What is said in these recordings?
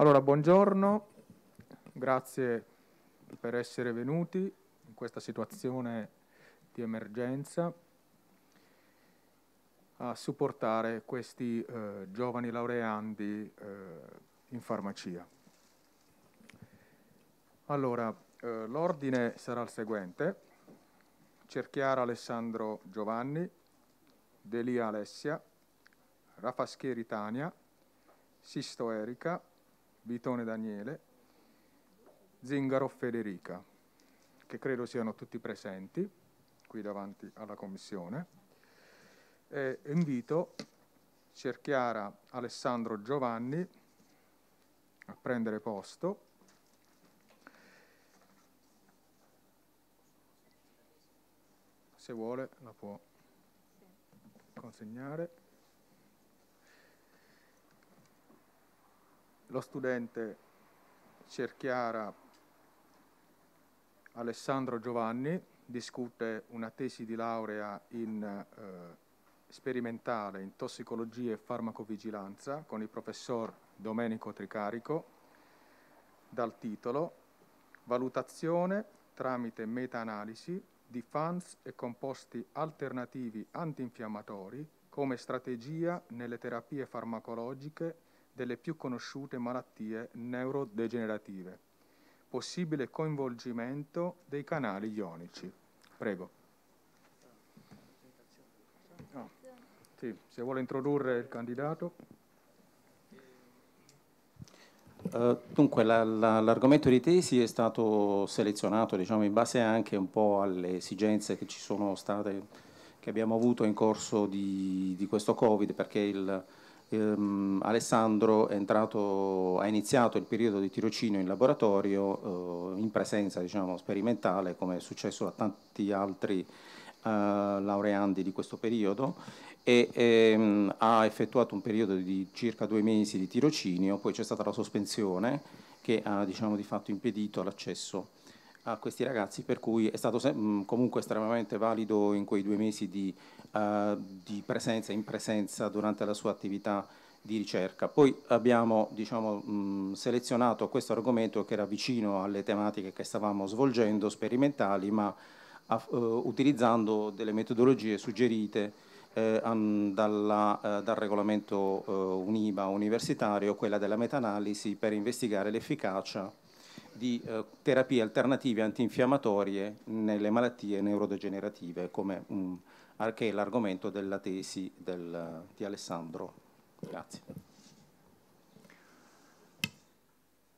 Allora, buongiorno, grazie per essere venuti in questa situazione di emergenza a supportare questi eh, giovani laureandi eh, in farmacia. Allora, eh, l'ordine sarà il seguente. Cerchiara Alessandro Giovanni, Delia Alessia, Rafaschieri Tania, Sisto Erika, Bitone Daniele, Zingaro Federica, che credo siano tutti presenti qui davanti alla Commissione. E invito Cerchiara Alessandro Giovanni a prendere posto. Se vuole la può consegnare. lo studente Cerchiara Alessandro Giovanni discute una tesi di laurea in, eh, sperimentale in tossicologia e farmacovigilanza con il professor Domenico Tricarico dal titolo Valutazione tramite meta-analisi di FANS e composti alternativi antinfiammatori come strategia nelle terapie farmacologiche delle più conosciute malattie neurodegenerative. Possibile coinvolgimento dei canali ionici. Prego. Oh. Sì, se vuole introdurre il candidato. Uh, dunque, l'argomento la, la, di tesi è stato selezionato diciamo, in base anche un po' alle esigenze che ci sono state, che abbiamo avuto in corso di, di questo Covid, perché il, ehm, Alessandro entrato, ha iniziato il periodo di tirocinio in laboratorio eh, in presenza diciamo, sperimentale, come è successo a tanti altri eh, laureandi di questo periodo e ehm, ha effettuato un periodo di circa due mesi di tirocinio, poi c'è stata la sospensione che ha diciamo, di fatto impedito l'accesso a questi ragazzi, per cui è stato comunque estremamente valido in quei due mesi di, uh, di presenza, in presenza durante la sua attività di ricerca. Poi abbiamo diciamo, mh, selezionato questo argomento che era vicino alle tematiche che stavamo svolgendo, sperimentali, ma uh, utilizzando delle metodologie suggerite eh, an, dalla, eh, dal regolamento eh, UNIBA universitario, quella della meta-analisi, per investigare l'efficacia di eh, terapie alternative antinfiammatorie nelle malattie neurodegenerative, come mh, mm, che è l'argomento della tesi del, di Alessandro. Grazie.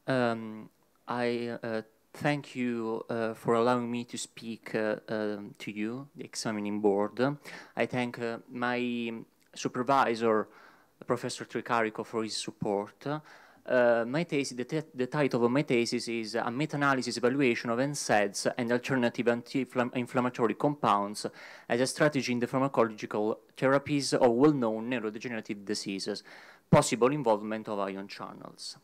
Um, I uh, thank you uh, for allowing me to speak uh, um, to you, the examining board. I thank uh, my supervisor, Professor Tricarico, for his support. uh, thesis, the, the, title of my thesis, is a meta-analysis evaluation of NSAIDs and alternative anti-inflammatory compounds as a strategy in the pharmacological therapies of well-known neurodegenerative diseases, possible involvement of ion channels.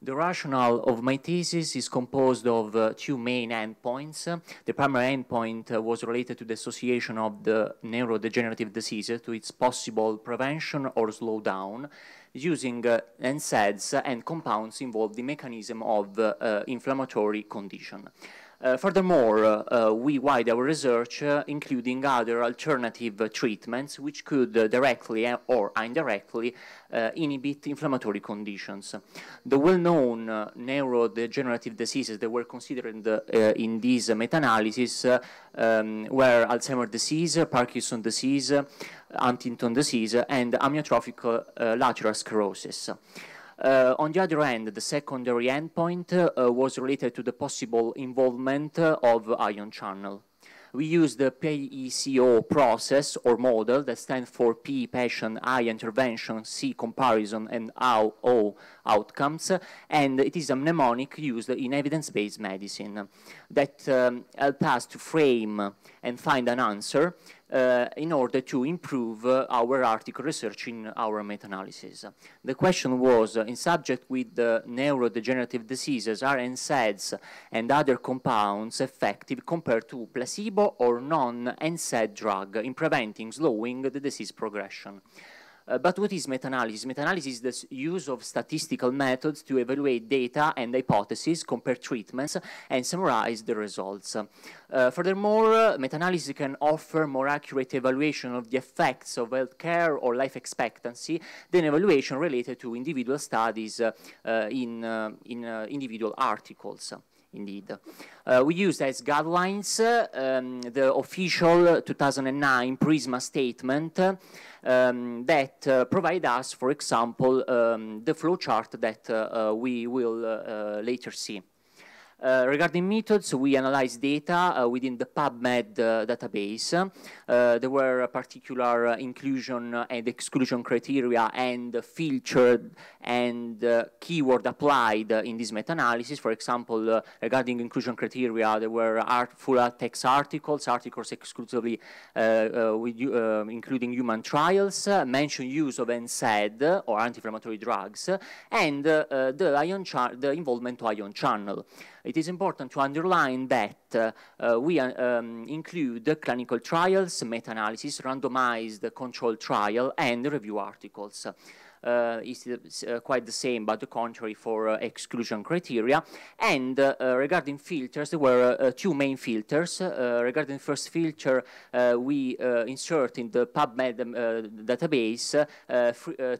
The rationale of my thesis is composed of uh, two main endpoints. the primary endpoint uh, was related to the association of the neurodegenerative diseases to its possible prevention or slowdown, using uh, NSAIDs and compounds involved in mechanism of uh, inflammatory condition. Uh, furthermore, uh, we widen our research, uh, including other alternative treatments which could directly or indirectly inhibit inflammatory conditions. The well-known neurodegenerative diseases that were considered in this meta-analysis um, were Alzheimer's disease, Parkinson's disease, Huntington disease, and amyotrophic lateral sclerosis. Uh, on the other hand, the secondary endpoint uh, was related to the possible involvement uh, of ion channel. We used the PECO process or model that stands for P, passion, I, intervention, C, comparison, and O, outcomes, and it is a mnemonic used in evidence-based medicine that um, helps us to frame and find an answer uh, in order to improve uh, our article research in our meta-analysis. The question was, uh, in subject with neurodegenerative diseases, are NSAIDs and other compounds effective compared to placebo or non-NSAID drug in preventing, slowing the disease progression? Uh, but what is meta-analysis? Meta-analysis is the use of statistical methods to evaluate data and hypotheses, compare treatments, and summarize the results. Uh, furthermore, uh, meta-analysis can offer more accurate evaluation of the effects of healthcare or life expectancy than evaluation related to individual studies uh, uh, in, uh, in individual articles indeed. Uh, we used as guidelines uh, um, the official 2009 PRISMA statement um, that uh, provide us, for example, um, the flow chart that uh, uh, we will uh, later see. Uh, regarding methods, we analyzed data uh, within the PubMed uh, database. Uh, there were particular uh, inclusion uh, and exclusion criteria and filtered and keyword applied in this meta-analysis. For example, regarding inclusion criteria, there were art full text articles, articles exclusively with, um, including human trials, mentioned use of NSAID or anti-inflammatory drugs, and the, ion the involvement to ion channel it is important to underline that uh, we uh, um, include clinical trials, meta-analysis, randomized controlled trial, and review articles. Uh, is uh, uh, quite the same, but the contrary for exclusion criteria. And regarding filters, there were two main filters. regarding the first filter, we insert in the PubMed um, database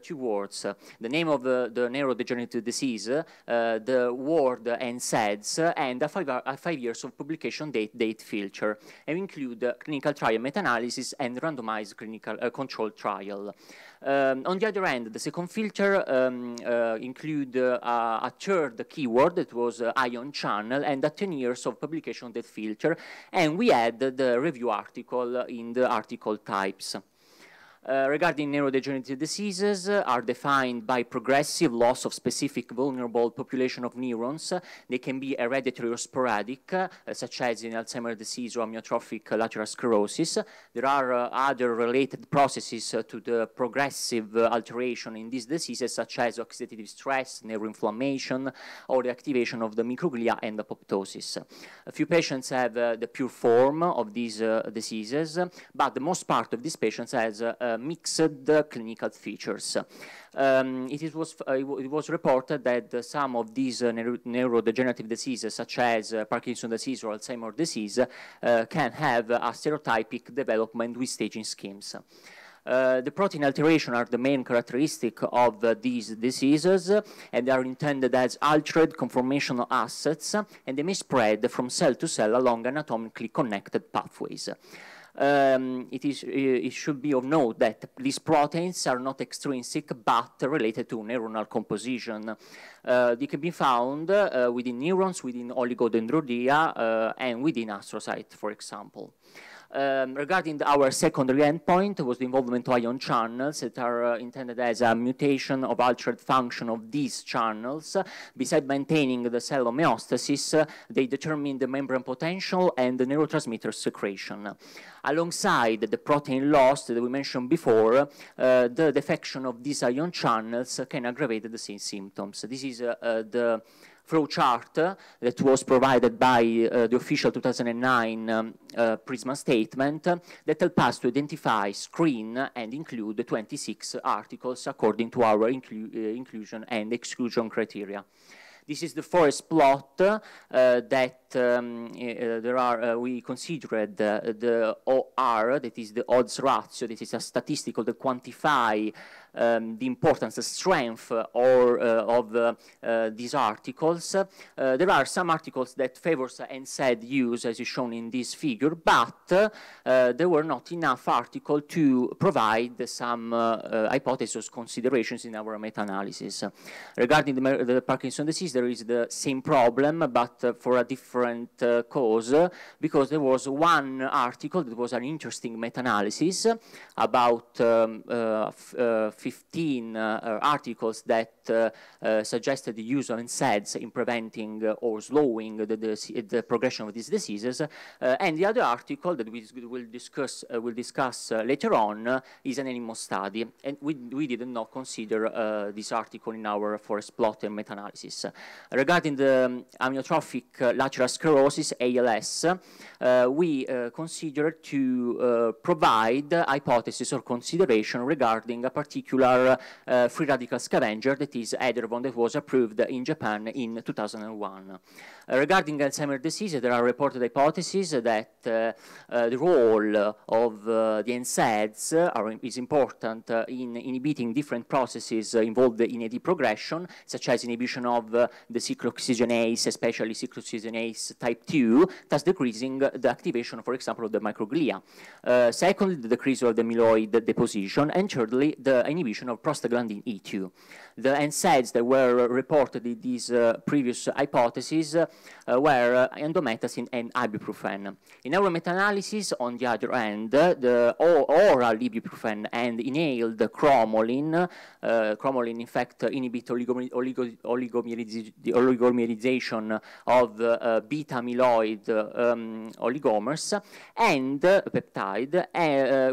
two words, the name of the, the neurodegenerative disease, the word and SADS, and a five, a five years of publication date date filter, and include clinical trial meta-analysis and randomized clinical uh, trial. Um, on the other hand, the second filter um, uh, include uh, a third keyword that was uh, ion channel and the 10 years of publication of that filter. And we add the review article in the article types. Uh, regarding neurodegenerative diseases uh, are defined by progressive loss of specific vulnerable population of neurons. Uh, they can be hereditary or sporadic, uh, such as in Alzheimer's disease or amyotrophic lateral sclerosis. There are uh, other related processes to the progressive alteration in these diseases, such as oxidative stress, neuroinflammation, or the activation of the microglia and apoptosis. A few patients have the pure form of these diseases, but the most part of these patients has mixed clinical features. Um, it, was, uh, it, was reported that some of these uh, neuro neurodegenerative diseases, such as uh, Parkinson's disease or Alzheimer's disease, can have a stereotypic development with staging schemes. Uh, the protein alteration are the main characteristic of uh, these diseases uh, and they are intended as altered conformational assets and they may spread from cell to cell along anatomically connected pathways um, it, is, uh, it should be of note that these proteins are not extrinsic but related to neuronal composition. Uh, they can be found uh, within neurons, within oligodendrocytes, uh, and within astrocytes, for example. Um, regarding the, our secondary endpoint was the involvement of ion channels that are uh, intended as a mutation of altered function of these channels. Besides maintaining the cell homeostasis, uh, they determine the membrane potential and the neurotransmitter secretion. Alongside the protein loss that we mentioned before, uh, the defection of these ion channels can aggravate the same symptoms. This is uh, uh, the flow chart that was provided by uh, the official 2009 um, uh, PRISMA statement that helped us to identify, screen, and include 26 articles according to our inclu uh, inclusion and exclusion criteria. This is the forest plot uh, that um, uh, there are, uh, we considered the OR, that is the odds ratio, this is a statistical that quantify um, the importance, the strength uh, or, uh, of uh, these articles. there are some articles that favors and said use, as is shown in this figure, but there were not enough articles to provide some hypothesis considerations in our meta-analysis. Regarding the, the Parkinson disease, there is the same problem, but for a different cause, because there was one article that was an interesting meta-analysis about um, uh, 15 uh, uh, articles that uh, suggested the use of NSAIDs in preventing or slowing the, the, the, progression of these diseases. and the other article that we will discuss, will discuss later on is an animal study. And we, we did not consider this article in our forest plot and meta-analysis. regarding the um, amyotrophic lateral sclerosis, ALS, we considered to provide hypotheses or consideration regarding a particular particular eh, free radical scavenger that is Edervon that was approved in Japan in 2001. Uh, regarding Alzheimer's disease, there are reported hypotheses that uh, uh, the role of the NSAIDs are, is important in inhibiting different processes involved in AD progression, such as inhibition of the cyclooxygenase, especially cyclooxygenase type 2, thus decreasing the activation, for example, of the microglia. Uh, secondly, the decrease of the amyloid deposition, and thirdly, the inhibition of prostaglandin E2 the NSAIDs that were reported in these uh, previous hypotheses uh, were uh, endometacin and ibuprofen. In our meta-analysis, on the other hand, the oral ibuprofen and inhaled cromolin, cromolin in fact inhibits oligo oligomerization of beta amyloid um, oligomers and peptide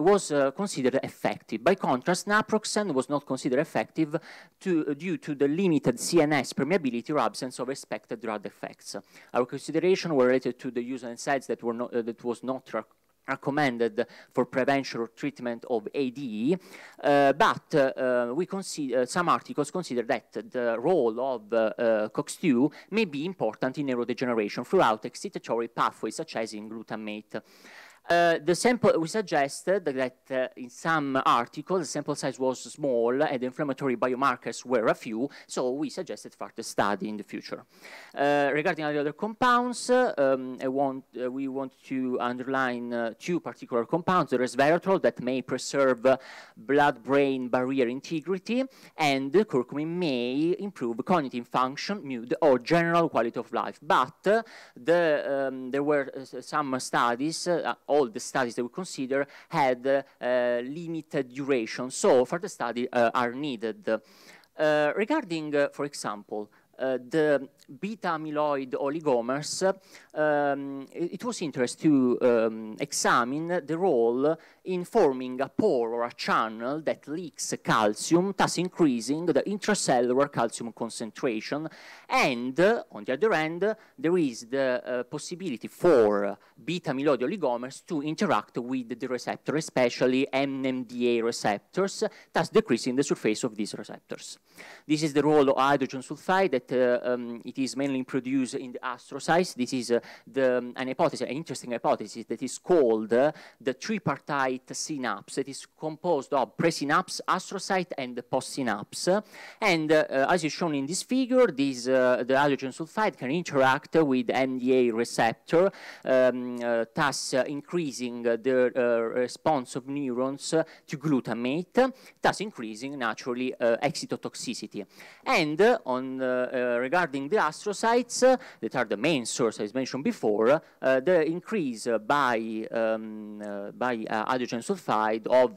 was considered effective. By contrast, naproxen was not considered effective to due to the limited CNS permeability or absence of expected drug effects. Our considerations were related to the use of sites that, were not, uh, that was not recommended for prevention or treatment of ADE, uh, but uh, uh we consider, uh, some articles consider that the role of uh, COX-2 may be important in neurodegeneration throughout excitatory pathways such as in glutamate. Eh, the sample, we suggested that uh, in some articles the sample size was small and inflammatory biomarkers were a few, so we suggested further study in the future. Uh, regarding other compounds, um, want, we want to underline two particular compounds, the resveratrol that may preserve blood-brain barrier integrity, and curcumin may improve cognitive function, mood, or general quality of life. But the, um, there were some studies, all the studies that we consider had uh, limited duration, so further study uh, are needed. Uh, regarding, for example, the beta amyloid oligomers, um, it, was interesting to um, examine the role in forming a pore or a channel that leaks calcium, thus increasing the intracellular calcium concentration. And uh, on the other end, there is the uh, possibility for beta amyloid oligomers to interact with the receptor, especially NMDA receptors, thus decreasing the surface of these receptors. This is the role of hydrogen sulfide that uh, um, it it is mainly produced in the astrocytes. This is uh, the, um, an hypothesis, an interesting hypothesis that is called uh, the tripartite synapse. It is composed of presynapse, astrocyte, and postsynapse. And uh, uh, as is shown in this figure, these, uh, the hydrogen sulfide can interact with MDA receptor, um, thus increasing the response of neurons to glutamate, thus increasing naturally excitotoxicity. And on regarding the astrocytes, that are the main source as mentioned before, uh, the increase by, um, uh, by uh, hydrogen sulfide of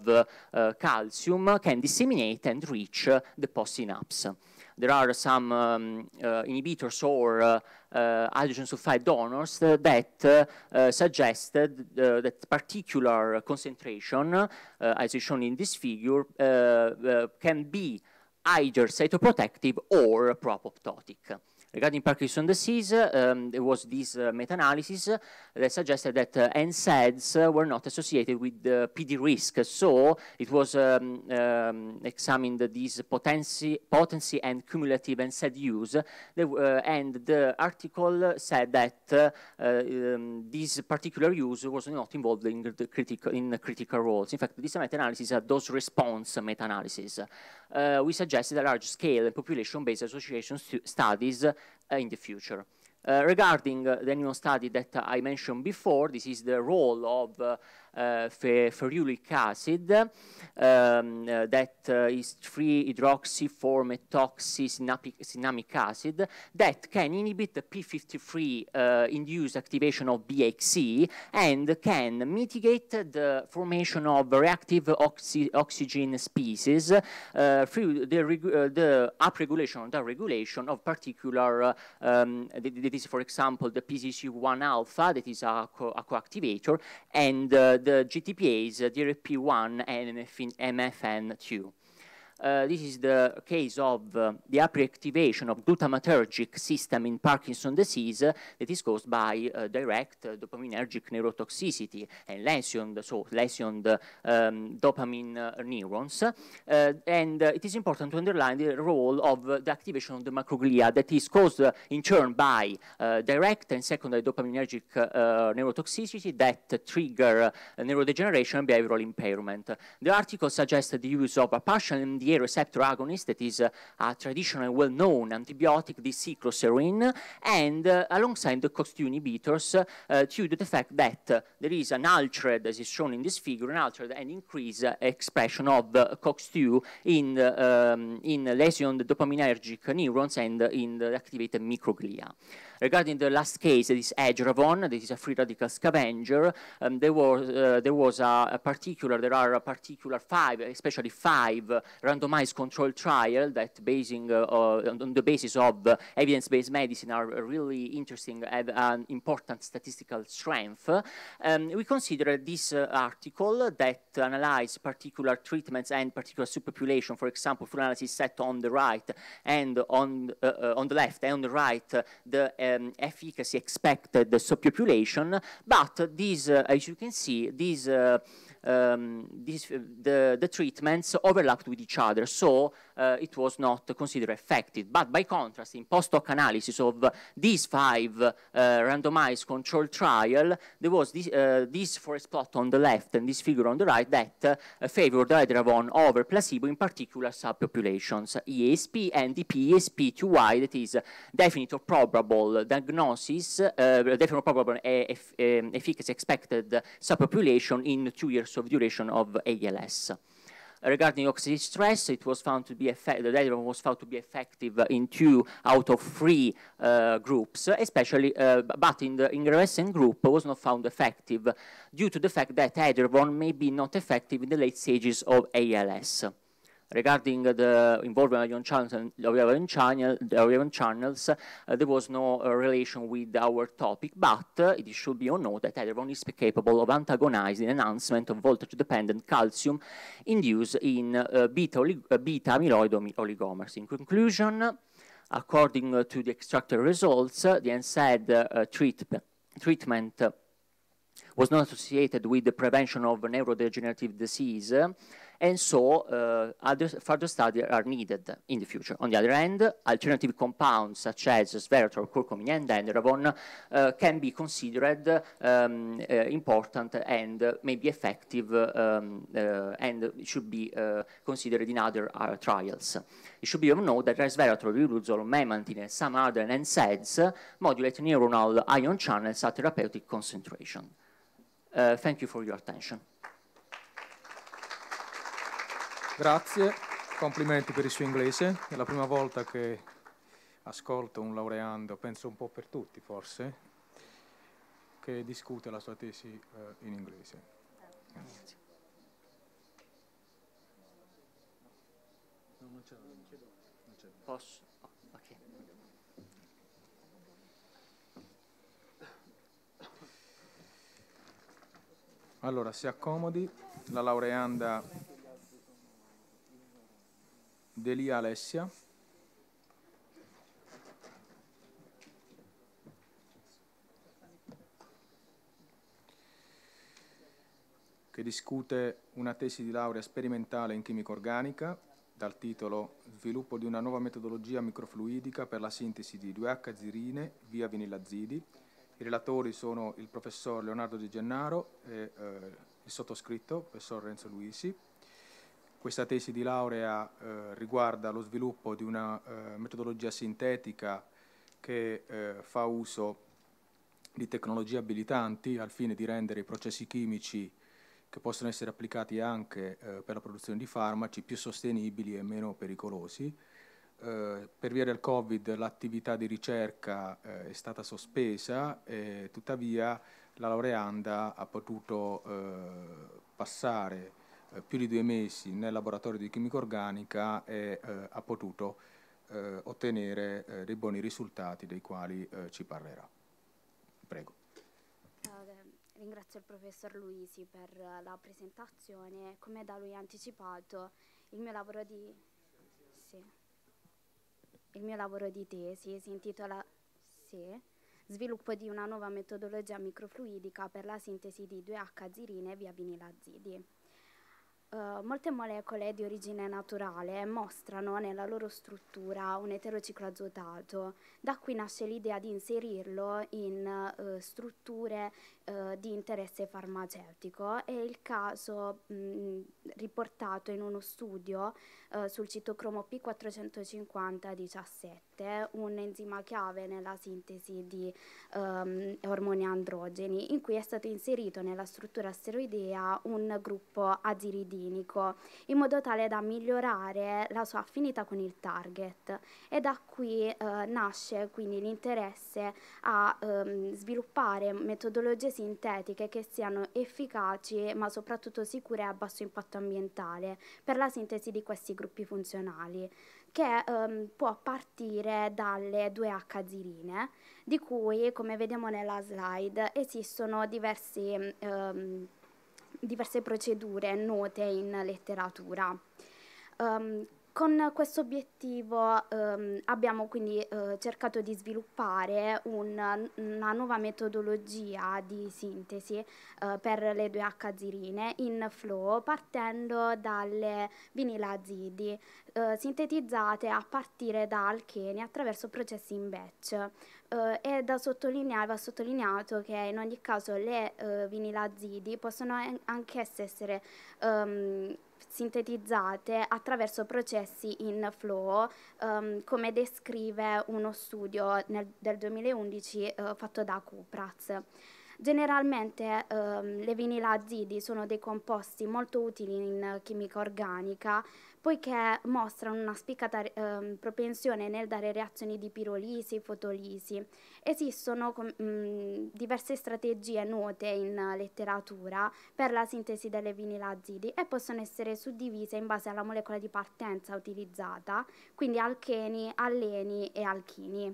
calcium can disseminate and reach the postsynapse there are some um, uh, inhibitors or uh, uh, hydrogen sulfide donors that suggested that particular concentration, as is shown in this figure, can be either cytoprotective or proapoptotic. Regarding Parkinson's disease, um, there was this uh, meta-analysis uh, that suggested that uh, NSAIDs were not associated with PD risk. So it was um, um, examined these potency, potency and cumulative NSAID use. and the article said that um, this particular use was not involved in, the critical, in critical roles. In fact, this meta-analysis is a dose-response meta-analysis. we suggested a large-scale population-based association stu studies uh, uh, in the future. Uh, regarding uh, the new study that I mentioned before, this is the role of uh, ferulic acid um, uh, that uh, is 3-hydroxy-4-methoxy-cinnamic acid that can inhibit the P53-induced uh, activation of BXE and can mitigate the formation of reactive oxy oxygen species uh, through the, the upregulation or downregulation of particular, um, for example, the PCC1 alpha, that is a, co a coactivator, and the the GTPAs, uh, DRP1 and MFN2. Uh, this is the case of uh, the upregulation of glutamatergic system in Parkinson disease uh, that is caused by uh, direct uh, dopaminergic neurotoxicity and lesioned, so lesioned um, dopamine neurons. and it is important to underline the role of the activation of the macroglia that is caused in turn by direct and secondary dopaminergic neurotoxicity that trigger neurodegeneration and behavioral impairment. The article suggests the use of a partial GAA receptor agonist that is uh, a traditional well-known antibiotic, the cycloserine, and uh, alongside the COX-2 inhibitors uh, due to the fact that there is an altered, as is shown in this figure, an altered and increased uh, expression of uh, COX-2 in, uh, um, in lesion dopaminergic neurons and in the activated microglia. Regarding the last case, this Edgervon, this is a free radical scavenger, um, there was, uh, there was a, a, particular, there are a particular five, especially five uh, randomized controlled trial that basing uh, uh on the basis of evidence-based medicine are really interesting and an important statistical strength. Um, we consider this uh, article that analyze particular treatments and particular subpopulation, for example, full analysis set on the right and on, uh, on the left and on the right, the um, efficacy expected subpopulation, but these, uh, as you can see, these, uh, um, these uh, the, the treatments overlapped with each other. So uh, it was not considered affected. But by contrast, in post-hoc analysis of these five uh, randomized control trial, there was this, uh, this forest plot on the left and this figure on the right that uh, favored Hydravon over placebo in particular subpopulations, ESP and DPESP2Y, that is definite or probable diagnosis, uh, definite or probable uh, um, efficacy expected subpopulation in two years of duration of ALS regarding oxidative stress, it was found to be the Dedron was found to be effective uh, in two out of three uh, groups, especially, uh, but in the in the group was not found effective due to the fact that Dedron may be not effective in the late stages of ALS regarding the involvement of ion channel, channel, channels, uh, there was no uh, relation with our topic, but uh, it should be or no that everyone is capable of antagonizing enhancement of voltage-dependent calcium induced in beta, olig beta amyloid oligomers. In conclusion, according to the extractor results, the NSAID treat treatment was not associated with the prevention of neurodegenerative disease, and so uh, other further studies are needed in the future. On the other hand, alternative compounds such as sveratrol, curcumin, and enderabone uh, can be considered um, uh, important and maybe effective um, uh, and should be considered in other trials. It should be note that resveratrol, uruzol, memantine, and some other NSAIDs modulate neuronal ion channels at therapeutic concentration. Uh, thank you for your attention. Grazie, complimenti per il suo inglese. È la prima volta che ascolto un laureando, penso un po' per tutti forse, che discute la sua tesi eh, in inglese. Grazie. No, non c'è, non c'è. Non c'è. Posso? Oh, okay. Allora, si accomodi, la laureanda Delia Alessia. che discute una tesi di laurea sperimentale in chimica organica dal titolo Sviluppo di una nuova metodologia microfluidica per la sintesi di 2H-zirine via vinilazidi. I relatori sono il professor Leonardo Di Gennaro e eh, il sottoscritto, il professor Renzo Luisi. Questa tesi di laurea eh, riguarda lo sviluppo di una eh, metodologia sintetica che eh, fa uso di tecnologie abilitanti al fine di rendere i processi chimici che possono essere applicati anche eh, per la produzione di farmaci più sostenibili e meno pericolosi. Eh, per via del Covid l'attività di ricerca eh, è stata sospesa, tuttavia la laureanda ha potuto passare eh, più di due mesi nel laboratorio di chimica organica e eh, ha potuto eh, ottenere dei buoni risultati dei quali ci parlerà. Prego. Ringrazio il professor Luisi per la presentazione. Come da lui anticipato, il mio lavoro di, sì, mio lavoro di tesi si intitola sì, Sviluppo di una nuova metodologia microfluidica per la sintesi di 2H-zirine via vinilazidi. Eh, molte molecole di origine naturale mostrano nella loro struttura un eterocicloazotato, da qui nasce l'idea di inserirlo in uh, strutture uh, di interesse farmaceutico. È il caso mh, mm, riportato in uno studio eh, sul citocromo P450-17, un enzima chiave nella sintesi di ehm, ormoni androgeni, in cui è stato inserito nella struttura steroidea un gruppo aziridinico, in modo tale da migliorare la sua affinità con il target. E da qui eh, nasce quindi l'interesse a ehm, sviluppare metodologie sintetiche che siano efficaci ma soprattutto sicure e a basso impatto ambientale per la sintesi di questi gruppi funzionali, che ehm, può partire dalle due h zirine, di cui, come vediamo nella slide, esistono diversi, ehm, diverse procedure note in letteratura. Um, con questo obiettivo ehm, abbiamo quindi eh, cercato di sviluppare un, una nuova metodologia di sintesi eh, per le 2H-zirine in flow partendo dalle vinilazidi eh, sintetizzate a partire da alcheni attraverso processi in batch. Uh, eh, è da sottolineare, va sottolineato che in ogni caso le uh, eh, vinilazidi possono anche essere um, sintetizzate attraverso processi in flow, um, come descrive uno studio nel, del 2011 uh, eh, fatto da Cupraz. Generalmente um, le vinilazidi sono dei composti molto utili in chimica organica poiché mostrano una spiccata eh, propensione nel dare reazioni di pirolisi e fotolisi. Esistono mh, mhmm, diverse strategie note in letteratura per la sintesi delle vinilazidi e possono essere suddivise in base alla molecola di partenza utilizzata, quindi alcheni, alleni e alchini.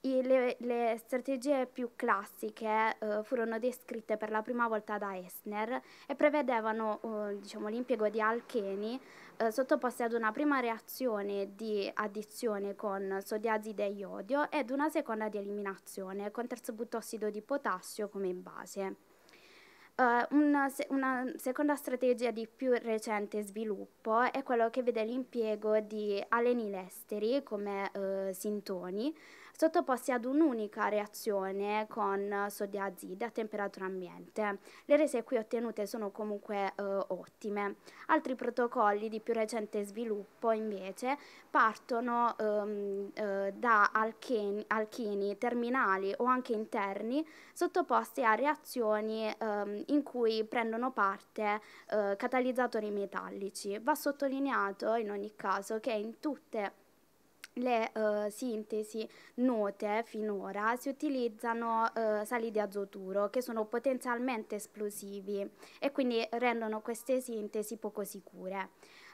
I, le, le, strategie più classiche eh, furono descritte per la prima volta da Esner e prevedevano eh, diciamo, l'impiego di alcheni eh, sottoposti ad una prima reazione di addizione con sodiazide e iodio ed una seconda di eliminazione con terzo butossido di potassio come base. Uh, eh, una, se- una, seconda strategia di più recente sviluppo è quello che vede l'impiego di alenilesteri come uh, sintoni sottoposti ad un'unica reazione con sodio azide a temperatura ambiente. Le rese qui ottenute sono comunque eh, ottime. Altri protocolli di più recente sviluppo invece partono ehm, eh, da alcheni, alchini terminali o anche interni sottoposti a reazioni ehm, in cui prendono parte eh, catalizzatori metallici. Va sottolineato in ogni caso che in tutte le uh, sintesi note finora si utilizzano uh, sali di azoturo che sono potenzialmente esplosivi e quindi rendono queste sintesi poco sicure.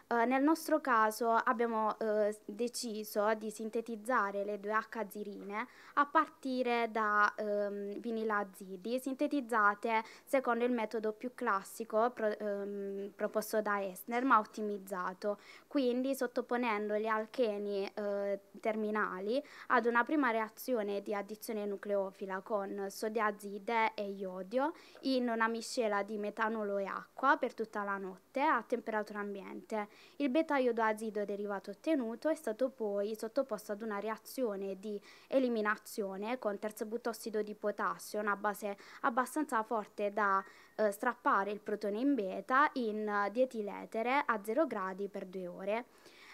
Uh, nel nostro caso abbiamo deciso di sintetizzare le 2H-zirine a partire da um, ehm, vinilazidi sintetizzate secondo il metodo più classico pro, um, proposto da Esner ma ottimizzato, quindi sottoponendo gli alcheni eh, terminali ad una prima reazione di addizione nucleofila con sodiazide e iodio in una miscela di metanolo e acqua per tutta la notte a temperatura ambiente. Il beta iodoazido derivato ottenuto è stato poi sottoposto ad una reazione di eliminazione con terzo butossido di potassio, una base abbastanza forte da eh, strappare il protone in beta in eh, dietiletere a 0 gradi per 2 ore.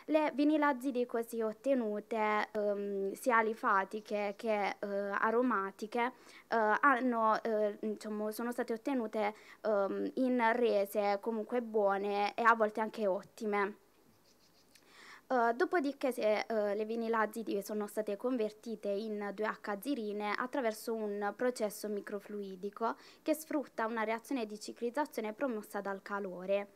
Le vinilazidi così ottenute, ehm, sia lifatiche che eh, aromatiche, eh, hanno, eh, diciamo, sono state ottenute ehm, in rese comunque buone e a volte anche ottime. Eh, dopodiché se, uh, le vinilazidi sono state convertite in 2H-zirine attraverso un processo microfluidico che sfrutta una reazione di ciclizzazione promossa dal calore.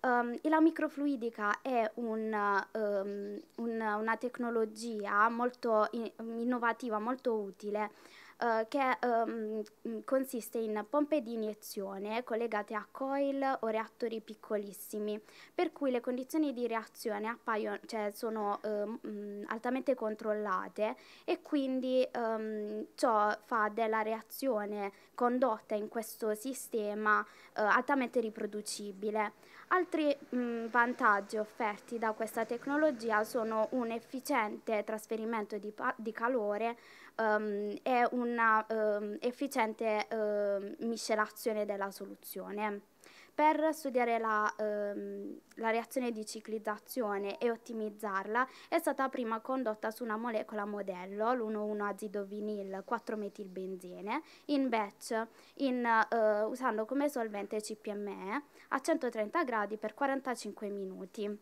Um, la microfluidica è un, um, un, una tecnologia molto in innovativa, molto utile eh, che ehm, consiste in pompe di iniezione collegate a coil o reattori piccolissimi, per cui le condizioni di reazione appaiono, cioè, sono ehm, altamente controllate e quindi ehm, ciò fa della reazione condotta in questo sistema eh, altamente riproducibile. Altri mh, vantaggi offerti da questa tecnologia sono un efficiente trasferimento di, di calore um, ehm, e una um, efficiente uh, miscelazione della soluzione. Per studiare la, um, la reazione di ciclizzazione e ottimizzarla è stata prima condotta su una molecola modello, l'1,1-azidovinil 4-metilbenzene, in batch, in, uh, usando come solvente CPME a 130 gradi per 45 minuti.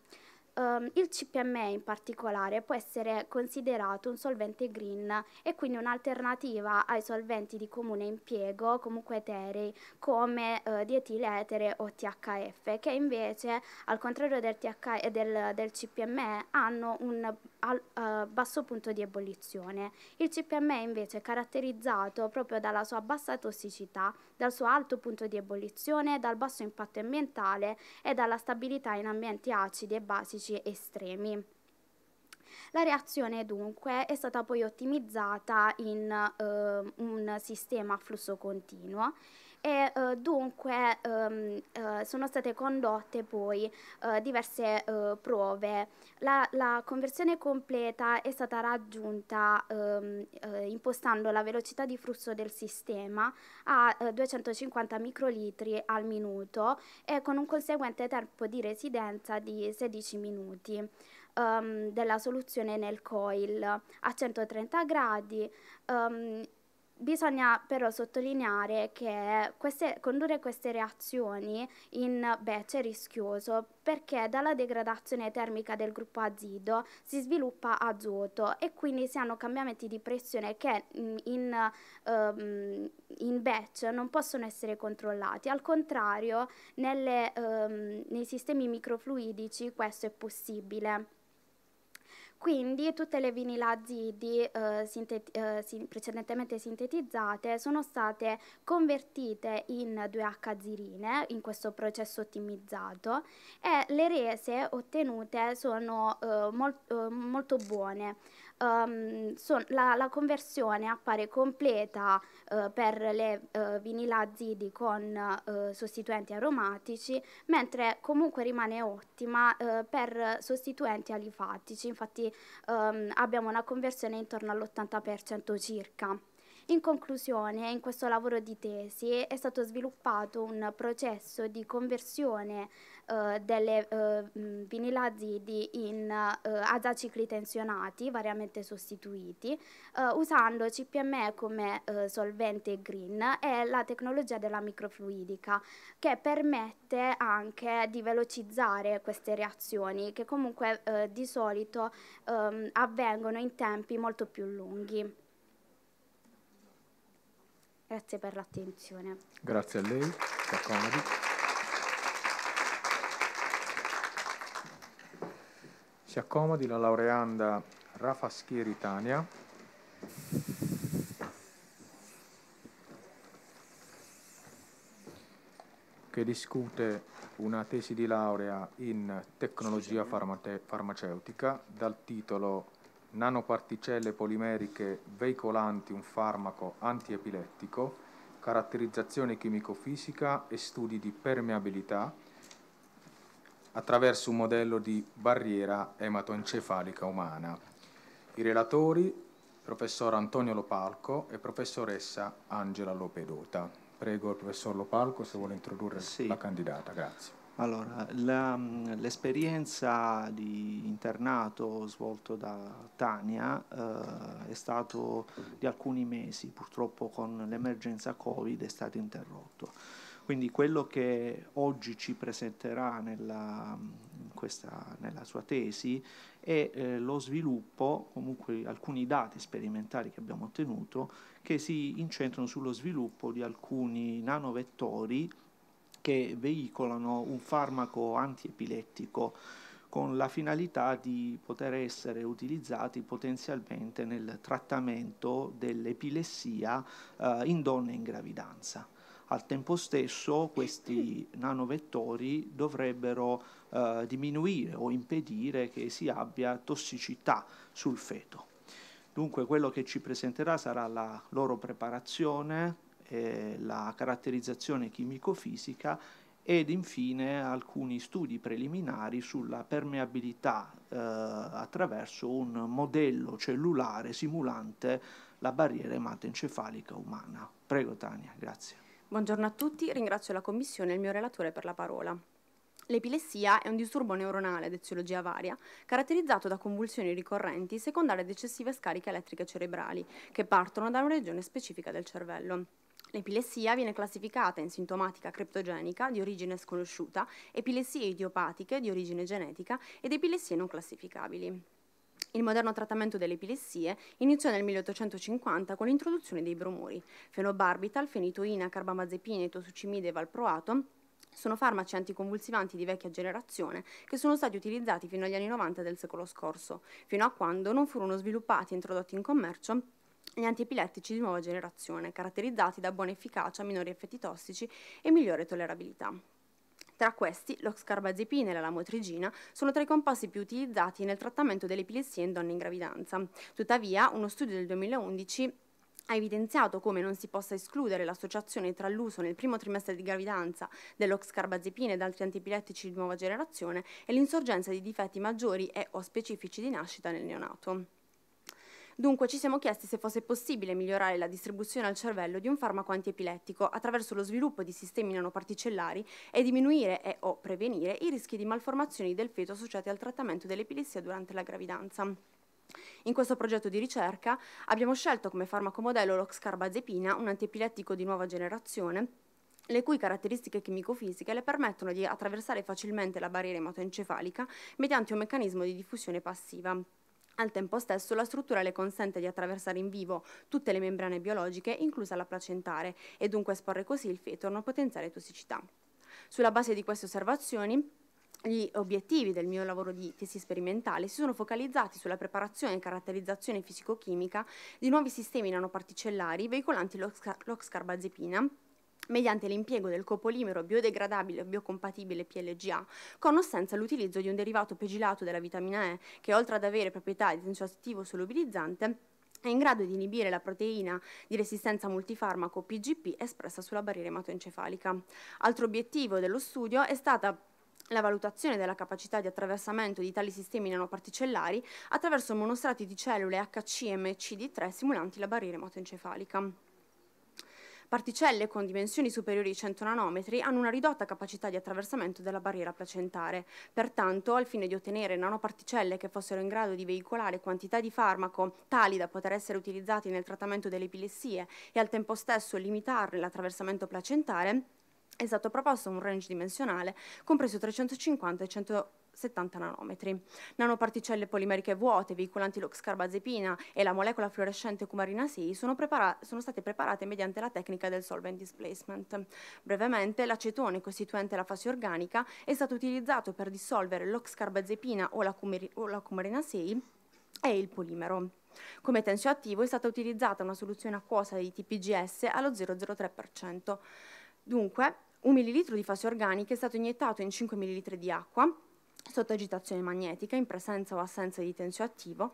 Um, il CPME in particolare può essere considerato un solvente green e quindi un'alternativa ai solventi di comune impiego, comunque eterei, come uh, eh, dietiletere o THF, che invece al contrario del, TH del, del CPME hanno un al, uh, basso punto di ebollizione. Il CPME invece è caratterizzato proprio dalla sua bassa tossicità, dal suo alto punto di ebollizione, dal basso impatto ambientale e dalla stabilità in ambienti acidi e basici benefici estremi. La reazione dunque è stata poi ottimizzata in eh, un sistema a flusso continuo e eh, dunque ehm, eh, sono state condotte poi eh, diverse eh, prove. La, la, conversione completa è stata raggiunta ehm, eh, impostando la velocità di flusso del sistema a 250 eh, microlitri al minuto e con un conseguente tempo di residenza di 16 minuti um, della soluzione nel coil a 130 gradi. Um, Bisogna però sottolineare che queste, condurre queste reazioni in BEC è rischioso perché dalla degradazione termica del gruppo azido si sviluppa azoto e quindi si hanno cambiamenti di pressione che in, in, ehm, in batch non possono essere controllati. Al contrario, nelle, um, nei sistemi microfluidici questo è possibile. Quindi tutte le vinilazidi eh, sinteti eh, sin precedentemente sintetizzate sono state convertite in 2H-zirine in questo processo ottimizzato e le rese ottenute sono eh, molt eh, molto buone um, son, la, la, conversione appare completa uh, per le uh, vinilazidi con uh, sostituenti aromatici, mentre comunque rimane ottima per sostituenti alifatici, infatti um, abbiamo una conversione intorno all'80% circa. In conclusione, in questo lavoro di tesi è stato sviluppato un processo di conversione eh, delle eh, mm, vinilazidi in eh, azacicli tensionati, variamente sostituiti, usando CPME come solvente green e la tecnologia della microfluidica che permette anche di velocizzare queste reazioni che comunque eh, di solito ehm, avvengono in tempi molto più lunghi. Grazie per l'attenzione. Grazie a lei. Si accomodi la laureanda Rafaschieri Tania. che discute una tesi di laurea in tecnologia farmaceutica dal titolo Nanoparticelle polimeriche veicolanti un farmaco antiepilettico, caratterizzazione chimico-fisica e studi di permeabilità attraverso un modello di barriera ematoencefalica umana. I relatori, professor Antonio Lopalco e professoressa Angela Lopedota. Prego il professor Lopalco se vuole introdurre sì. la candidata, grazie. Allora, l'esperienza di internato svolto da Tania eh, è stato di alcuni mesi, purtroppo con l'emergenza Covid è stato interrotto. Quindi quello che oggi ci presenterà nella, questa, nella sua tesi è eh, lo sviluppo, comunque alcuni dati sperimentali che abbiamo ottenuto, che si incentrano sullo sviluppo di alcuni nanovettori che veicolano un farmaco antiepilettico con la finalità di poter essere utilizzati potenzialmente nel trattamento dell'epilessia eh, in donne in gravidanza. Al tempo stesso questi nanovettori dovrebbero eh, diminuire o impedire che si abbia tossicità sul feto. Dunque quello che ci presenterà sarà la loro preparazione, eh, la caratterizzazione chimico-fisica ed infine alcuni studi preliminari sulla permeabilità eh, attraverso un modello cellulare simulante la barriera ematoencefalica umana. Prego Tania, grazie. Buongiorno a tutti, ringrazio la Commissione e il mio relatore per la parola. L'epilessia è un disturbo neuronale ad eziologia varia, caratterizzato da convulsioni ricorrenti secondarie ad eccessive scariche elettriche cerebrali, che partono da una regione specifica del cervello. L'epilessia viene classificata in sintomatica criptogenica di origine sconosciuta, epilessie idiopatiche di origine genetica ed epilessie non classificabili. Il moderno trattamento delle epilessie iniziò nel 1850 con l'introduzione dei bromuri. Fenobarbital, fenitoina, carbamazepine, tosucimide e valproato sono farmaci anticonvulsivanti di vecchia generazione che sono stati utilizzati fino agli anni 90 del secolo scorso, fino a quando non furono sviluppati e introdotti in commercio gli antiepilettici di nuova generazione, caratterizzati da buona efficacia, minori effetti tossici e migliore tollerabilità. Tra questi, l'oxcarbazepina e la lamotrigina sono tra i composti più utilizzati nel trattamento dell'epilessia in donne in gravidanza. Tuttavia, uno studio del 2011 ha evidenziato come non si possa escludere l'associazione tra l'uso nel primo trimestre di gravidanza dell'oxcarbazepina ed altri antipilettici di nuova generazione e l'insorgenza di difetti maggiori e o specifici di nascita nel neonato. Dunque ci siamo chiesti se fosse possibile migliorare la distribuzione al cervello di un farmaco antiepilettico attraverso lo sviluppo di sistemi nanoparticellari e diminuire e o prevenire i rischi di malformazioni del feto associati al trattamento dell'epilessia durante la gravidanza. In questo progetto di ricerca abbiamo scelto come farmaco modello l'oxcarbazepina, un antiepilettico di nuova generazione, le cui caratteristiche chimico-fisiche le permettono di attraversare facilmente la barriera ematoencefalica mediante un meccanismo di diffusione passiva. Al tempo stesso la struttura le consente di attraversare in vivo tutte le membrane biologiche, inclusa la placentare, e dunque esporre così il feto a una potenziale tossicità. Sulla base di queste osservazioni, gli obiettivi del mio lavoro di tesi sperimentale si sono focalizzati sulla preparazione e caratterizzazione fisico-chimica di nuovi sistemi nanoparticellari veicolanti l'oxcarbazepina mediante l'impiego del copolimero biodegradabile o biocompatibile PLGA, con o senza l'utilizzo di un derivato pegilato della vitamina E, che oltre ad avere proprietà di attivo solubilizzante, è in grado di inibire la proteina di resistenza multifarmaco PGP espressa sulla barriera ematoencefalica. Altro obiettivo dello studio è stata la valutazione della capacità di attraversamento di tali sistemi nanoparticellari attraverso monostrati di cellule HCMCD3 simulanti la barriera ematoencefalica. Particelle con dimensioni superiori ai 100 nanometri hanno una ridotta capacità di attraversamento della barriera placentare. Pertanto, al fine di ottenere nanoparticelle che fossero in grado di veicolare quantità di farmaco tali da poter essere utilizzati nel trattamento delle epilessie e al tempo stesso limitarne l'attraversamento placentare, è stato proposto un range dimensionale compreso 350 e 100 70 nanometri. Nanoparticelle polimeriche vuote, veicolanti l'oxcarbazepina e la molecola fluorescente cumarina 6 sono, sono, state preparate mediante la tecnica del solvent displacement. Brevemente, l'acetone costituente la fase organica è stato utilizzato per dissolvere l'oxcarbazepina o la, o la cumarina 6 e il polimero. Come tensioattivo è stata utilizzata una soluzione acquosa di TPGS allo 0,03%. Dunque, un millilitro di fase organica è stato iniettato in 5 ml di acqua sotto agitazione magnetica, in presenza o assenza di tensio attivo,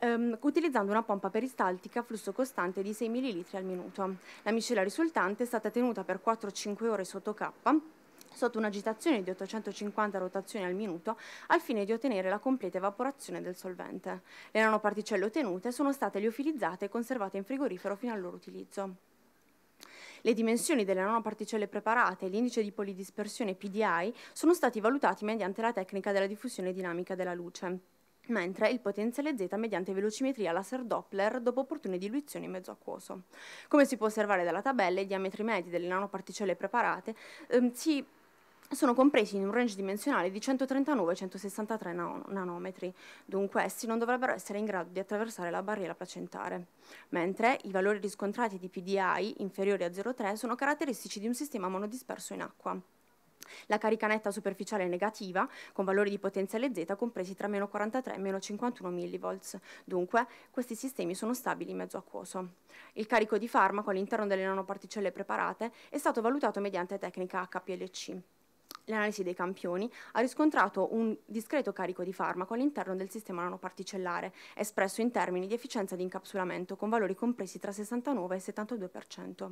ehm, utilizzando una pompa peristaltica a flusso costante di 6 ml al minuto. La miscela risultante è stata tenuta per 4-5 ore sotto K sotto un'agitazione di 850 rotazioni al minuto al fine di ottenere la completa evaporazione del solvente. Le nanoparticelle ottenute sono state liofilizzate e conservate in frigorifero fino al loro utilizzo. Le dimensioni delle nanoparticelle preparate e l'indice di polidispersione PDI sono stati valutati mediante la tecnica della diffusione dinamica della luce mentre il potenziale Z mediante velocimetria laser Doppler dopo opportune diluizioni in mezzo acquoso. Come si può osservare dalla tabella, i diametri medi delle nanoparticelle preparate ehm, si sono compresi in un range dimensionale di 139 e 163 nanometri, dunque essi non dovrebbero essere in grado di attraversare la barriera placentare, mentre i valori riscontrati di PDI inferiori a 0,3 sono caratteristici di un sistema monodisperso in acqua. La carica netta superficiale è negativa, con valori di potenziale Z compresi tra meno 43 e meno 51 mV, dunque questi sistemi sono stabili in mezzo acquoso. Il carico di farmaco all'interno delle nanoparticelle preparate è stato valutato mediante tecnica HPLC l'analisi dei campioni ha riscontrato un discreto carico di farmaco all'interno del sistema nanoparticellare, espresso in termini di efficienza di incapsulamento, con valori compresi tra 69 e 72%.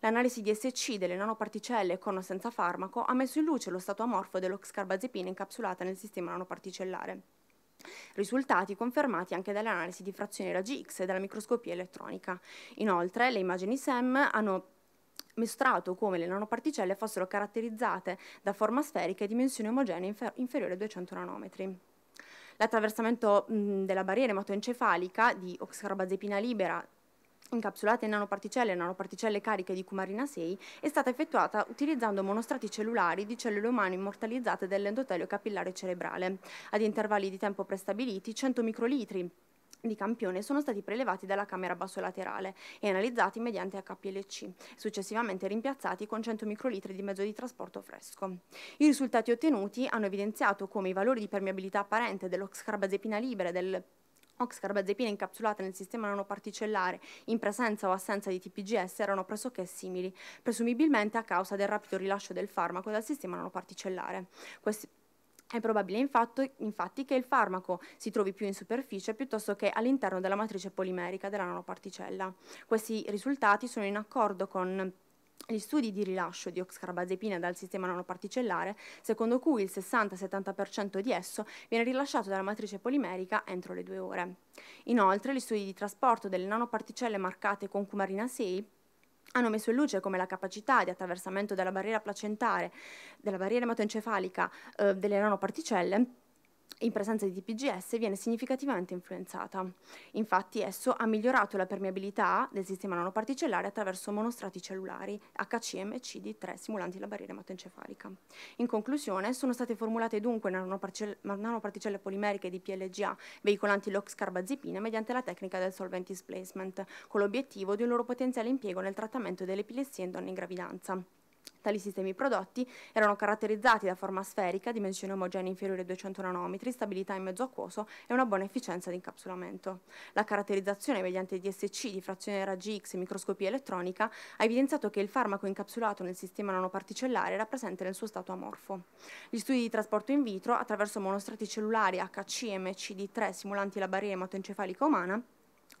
L'analisi di SC delle nanoparticelle con o senza farmaco ha messo in luce lo stato amorfo dell'oxcarbazepina incapsulata nel sistema nanoparticellare. Risultati confermati anche dalle analisi di frazioni raggi X e dalla microscopia elettronica. Inoltre, le immagini SEM hanno misurato come le nanoparticelle fossero caratterizzate da forma sferica e dimensioni omogenee infer inferiori a 200 nanometri. L'attraversamento della barriera ematoencefalica di oxcarbazepina libera incapsulata in nanoparticelle e nanoparticelle cariche di cumarina 6 è stata effettuata utilizzando monostrati cellulari di cellule umane immortalizzate dell'endotelio capillare cerebrale ad intervalli di tempo prestabiliti 100 microlitri di campione sono stati prelevati dalla camera basso laterale e analizzati mediante HPLC, successivamente rimpiazzati con 100 microlitri di mezzo di trasporto fresco. I risultati ottenuti hanno evidenziato come i valori di permeabilità apparente dell'oxcarbazepina libera e del oxcarbazepina incapsulata nel sistema nanoparticellare in presenza o assenza di TPGS erano pressoché simili, presumibilmente a causa del rapido rilascio del farmaco dal sistema nanoparticellare. Questi è probabile infatti, infatti, che il farmaco si trovi più in superficie piuttosto che all'interno della matrice polimerica della nanoparticella. Questi risultati sono in accordo con gli studi di rilascio di oxcarbazepina dal sistema nanoparticellare, secondo cui il 60-70% di esso viene rilasciato dalla matrice polimerica entro le due ore. Inoltre, gli studi di trasporto delle nanoparticelle marcate con cumarina 6 hanno messo in luce come la capacità di attraversamento della barriera placentare, della barriera ematoencefalica, eh, delle nanoparticelle in presenza di TPGS viene significativamente influenzata. Infatti esso ha migliorato la permeabilità del sistema nanoparticellare attraverso monostrati cellulari HCM CD3 simulanti la barriera ematoencefalica. In conclusione sono state formulate dunque nanoparticelle polimeriche di PLGA veicolanti l'oxcarbazepina mediante la tecnica del solvent displacement con l'obiettivo di un loro potenziale impiego nel trattamento dell'epilessia in donne in gravidanza. Tali sistemi prodotti erano caratterizzati da forma sferica, dimensioni omogenee inferiori a 200 nanometri, stabilità in mezzo acquoso e una buona efficienza di incapsulamento. La caratterizzazione mediante DSC di frazione raggi X e microscopia elettronica ha evidenziato che il farmaco incapsulato nel sistema nanoparticellare era presente nel suo stato amorfo. Gli studi di trasporto in vitro attraverso monostrati cellulari HCMCD3 simulanti la barriera ematoencefalica umana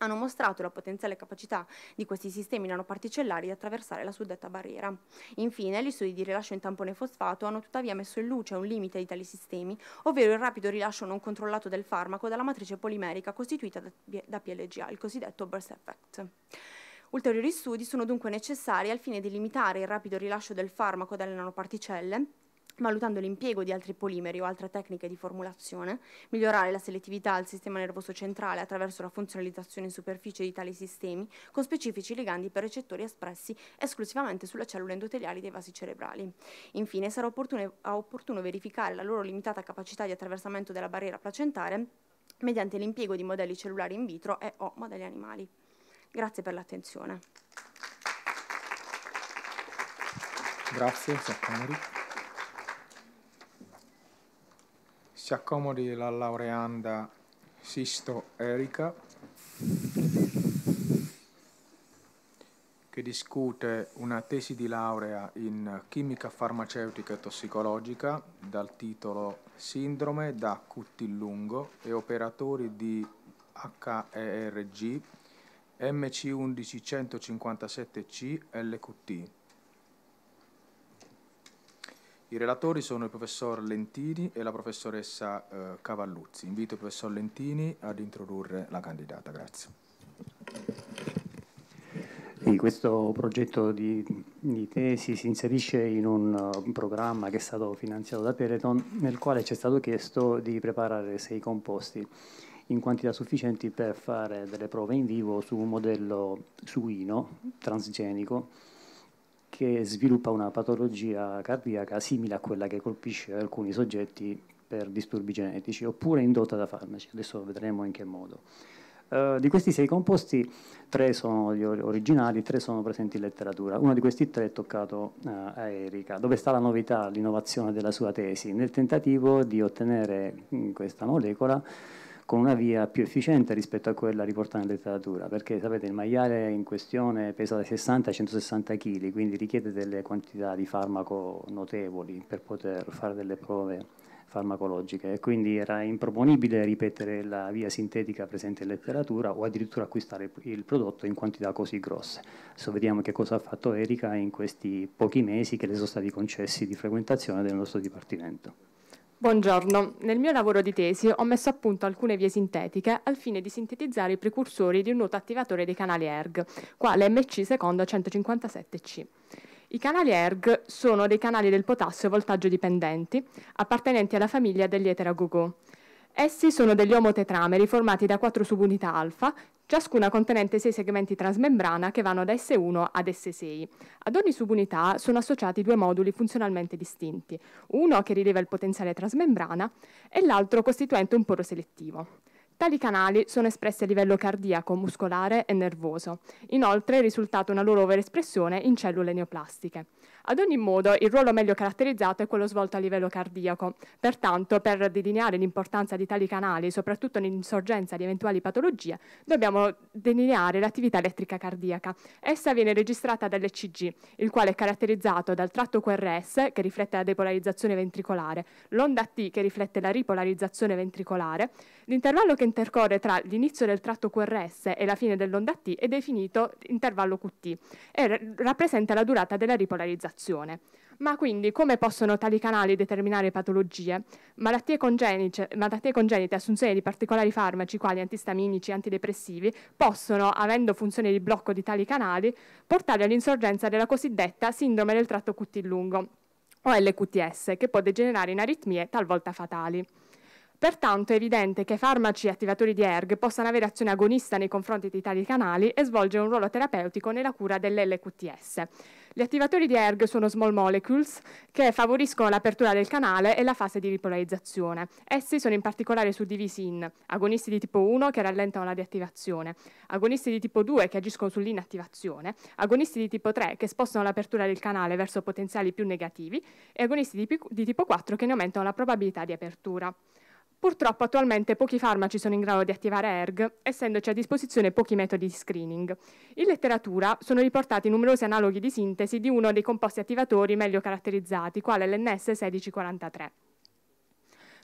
hanno mostrato la potenziale capacità di questi sistemi nanoparticellari di attraversare la suddetta barriera. Infine, gli studi di rilascio in tampone fosfato hanno tuttavia messo in luce un limite di tali sistemi, ovvero il rapido rilascio non controllato del farmaco dalla matrice polimerica costituita da PLGA, il cosiddetto burst effect. Ulteriori studi sono dunque necessari al fine di limitare il rapido rilascio del farmaco dalle nanoparticelle valutando l'impiego di altri polimeri o altre tecniche di formulazione, migliorare la selettività al sistema nervoso centrale attraverso la funzionalizzazione in superficie di tali sistemi con specifici ligandi per recettori espressi esclusivamente sulle cellule endoteliali dei vasi cerebrali. Infine sarà opportuno, opportuno verificare la loro limitata capacità di attraversamento della barriera placentare mediante l'impiego di modelli cellulari in vitro e o modelli animali. Grazie per l'attenzione. Grazie, Saccari. si accomodi la laureanda Sisto Erika che discute una tesi di laurea in chimica farmaceutica e tossicologica dal titolo Sindrome da Cuttilungo e operatori di HERG MC11157C LQT i relatori sono il professor Lentini e la professoressa eh, Cavalluzzi. Invito il professor Lentini ad introdurre la candidata. Grazie. Sì, questo progetto di, di, tesi si inserisce in eh, un programma che è stato finanziato da Teleton nel quale ci è stato chiesto di preparare sei composti in quantità sufficienti per fare delle prove in vivo su un modello suino transgenico che sviluppa una patologia cardiaca simile a quella che colpisce alcuni soggetti per disturbi genetici, oppure indotta da farmaci, adesso vedremo in che modo. Uh, di questi sei composti, tre sono gli originali, tre sono presenti in letteratura. Uno di questi tre è toccato uh, a Erika, dove sta la novità, l'innovazione della sua tesi, nel tentativo di ottenere mh, mm, questa molecola con una via più efficiente rispetto a quella riportata in letteratura, perché sapete il maiale in questione pesa da 60 ai 160 kg, quindi richiede delle quantità di farmaco notevoli per poter fare delle prove farmacologiche e quindi era improponibile ripetere la via sintetica presente in letteratura o addirittura acquistare il prodotto in quantità così grosse. Adesso vediamo che cosa ha fatto Erika in questi pochi mesi che le sono stati concessi di frequentazione del nostro dipartimento. Buongiorno, nel mio lavoro di tesi ho messo a punto alcune vie sintetiche al fine di sintetizzare i precursori di un noto attivatore dei canali ERG, quale MC secondo 157C. I canali ERG sono dei canali del potassio voltaggio dipendenti, appartenenti alla famiglia degli eteragogo. Essi sono degli omotetrameri formati da quattro subunità alfa, ciascuna contenente sei segmenti transmembrana che vanno da S1 ad S6. Ad ogni subunità sono associati due moduli funzionalmente distinti, uno che rileva il potenziale transmembrana e l'altro costituente un poro selettivo. Tali canali sono espressi a livello cardiaco, muscolare e nervoso. Inoltre è risultata una loro overespressione in cellule neoplastiche. Ad ogni modo, il ruolo meglio caratterizzato è quello svolto a livello cardiaco. Pertanto, per delineare l'importanza di tali canali, soprattutto nell'insorgenza di eventuali patologie, dobbiamo delineare l'attività elettrica cardiaca. Essa viene registrata dall'ECG, il quale è caratterizzato dal tratto QRS, che riflette la depolarizzazione ventricolare, l'onda T, che riflette la ripolarizzazione ventricolare. L'intervallo che intercorre tra l'inizio del tratto QRS e la fine dell'onda T è definito intervallo QT e rappresenta la durata della ripolarizzazione alimentazione. Ma quindi come possono tali canali determinare patologie? Malattie congenite, malattie congenite assunzione di particolari farmaci quali antistaminici, e antidepressivi, possono, avendo funzione di blocco di tali canali, portare all'insorgenza della cosiddetta sindrome del tratto QT lungo, o LQTS, che può degenerare in aritmie talvolta fatali. Pertanto è evidente che farmaci attivatori di ERG possano avere azione agonista nei confronti di tali canali e svolgere un ruolo terapeutico nella cura dell'LQTS. Gli attivatori di ERG sono small molecules che favoriscono l'apertura del canale e la fase di ripolarizzazione. Essi sono in particolare suddivisi in agonisti di tipo 1 che rallentano la deattivazione, agonisti di tipo 2 che agiscono sull'inattivazione, agonisti di tipo 3 che spostano l'apertura del canale verso potenziali più negativi e agonisti di, di tipo 4 che ne aumentano la probabilità di apertura. Purtroppo attualmente pochi farmaci sono in grado di attivare ERG, essendoci a disposizione pochi metodi di screening. In letteratura sono riportati numerosi analoghi di sintesi di uno dei composti attivatori meglio caratterizzati, quale l'NS1643.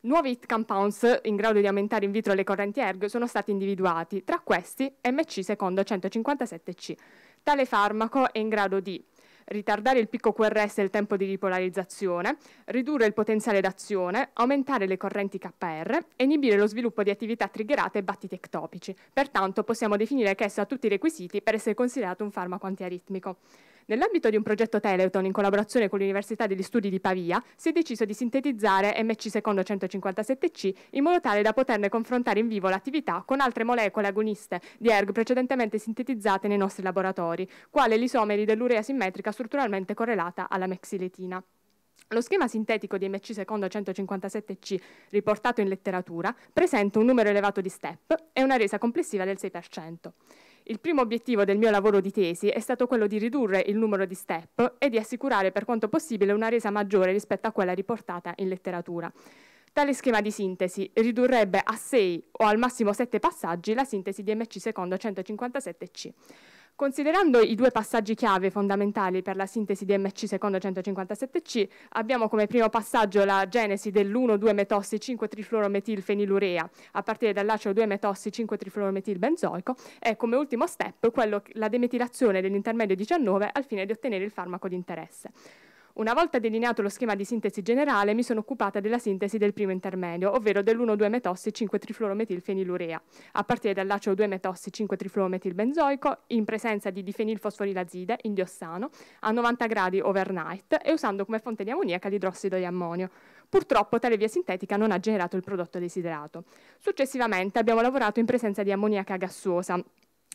Nuovi hit compounds in grado di aumentare in vitro le correnti ERG sono stati individuati, tra questi MC secondo 157C. Tale farmaco è in grado di ritardare il picco QRS e il tempo di ripolarizzazione, ridurre il potenziale d'azione, aumentare le correnti KR e inibire lo sviluppo di attività triggerate e battiti ectopici. Pertanto possiamo definire che esso ha tutti i requisiti per essere considerato un farmaco antiaritmico. Nell'ambito di un progetto Teleuton in collaborazione con l'Università degli Studi di Pavia, si è deciso di sintetizzare MC 157C in modo tale da poterne confrontare in vivo l'attività con altre molecole agoniste di ERG precedentemente sintetizzate nei nostri laboratori, quale l'isomeri dell'urea simmetrica strutturalmente correlata alla mexiletina. Lo schema sintetico di MC 157C riportato in letteratura presenta un numero elevato di step e una resa complessiva del 6%. Il primo obiettivo del mio lavoro di tesi è stato quello di ridurre il numero di step e di assicurare per quanto possibile una resa maggiore rispetto a quella riportata in letteratura. Tale schema di sintesi ridurrebbe a 6 o al massimo 7 passaggi la sintesi di MC secondo 157C. Considerando i due passaggi chiave fondamentali per la sintesi di MC secondo 157C, abbiamo come primo passaggio la genesi dell'1,2-metossi-5-trifluorometilfenilurea a partire dall'acido 2-metossi-5-trifluorometilbenzoico e come ultimo step quello, la demetilazione dell'intermedio 19 al fine di ottenere il farmaco di interesse. Una volta delineato lo schema di sintesi generale, mi sono occupata della sintesi del primo intermedio, ovvero dell'1,2-metossi-5-trifluorometilfenilurea, a partire dall'acido 2-metossi-5-trifluorometilbenzoico, in presenza di difenilfosforilazide, indiossano, a 90 gradi overnight e usando come fonte di ammoniaca l'idrossido di ammonio. Purtroppo tale via sintetica non ha generato il prodotto desiderato. Successivamente abbiamo lavorato in presenza di ammoniaca gassosa,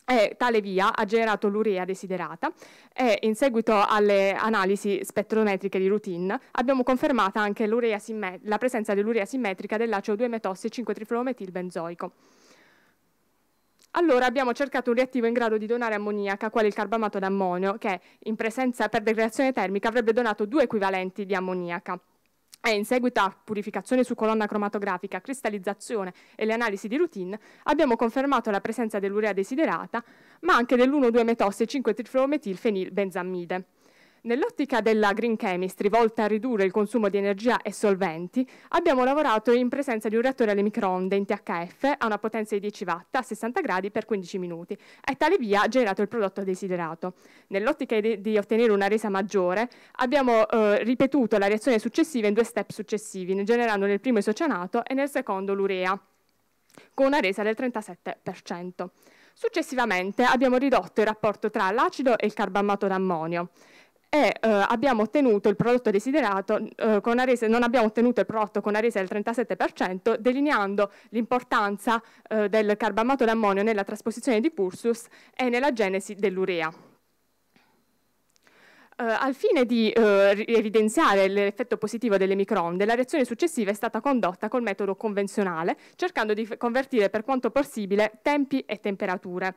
e tale via ha generato l'urea desiderata e in seguito alle analisi spettrometriche di routine abbiamo confermato anche la presenza dell'urea simmetrica dell'acido 2-metossi 5-trifluometilbenzoico. Allora abbiamo cercato un reattivo in grado di donare ammoniaca, quale il carbamato d'ammonio, che in presenza per degradazione termica avrebbe donato due equivalenti di ammoniaca e in seguito a purificazione su colonna cromatografica, cristallizzazione e le analisi di routine, abbiamo confermato la presenza dell'urea desiderata, ma anche dell'1,2-metosse 5-trifluometilfenilbenzammide. Nell'ottica della green chemistry, volta a ridurre il consumo di energia e solventi, abbiamo lavorato in presenza di un reattore alle microonde in THF a una potenza di 10 watt a 60 gradi per 15 minuti e tale via generato il prodotto desiderato. Nell'ottica di, di, ottenere una resa maggiore, abbiamo eh, ripetuto la reazione successiva in due step successivi, generando nel primo isocianato e nel secondo l'urea, con una resa del 37%. Successivamente abbiamo ridotto il rapporto tra l'acido e il carbammato d'ammonio e eh, abbiamo ottenuto il prodotto desiderato eh, con una resa, non abbiamo ottenuto il prodotto con una resa del 37%, delineando l'importanza eh, del carbamato d'ammonio nella trasposizione di Pursus e nella genesi dell'urea. Uh, al fine di uh, evidenziare l'effetto positivo delle microonde, la reazione successiva è stata condotta col metodo convenzionale, cercando di convertire per quanto possibile tempi e temperature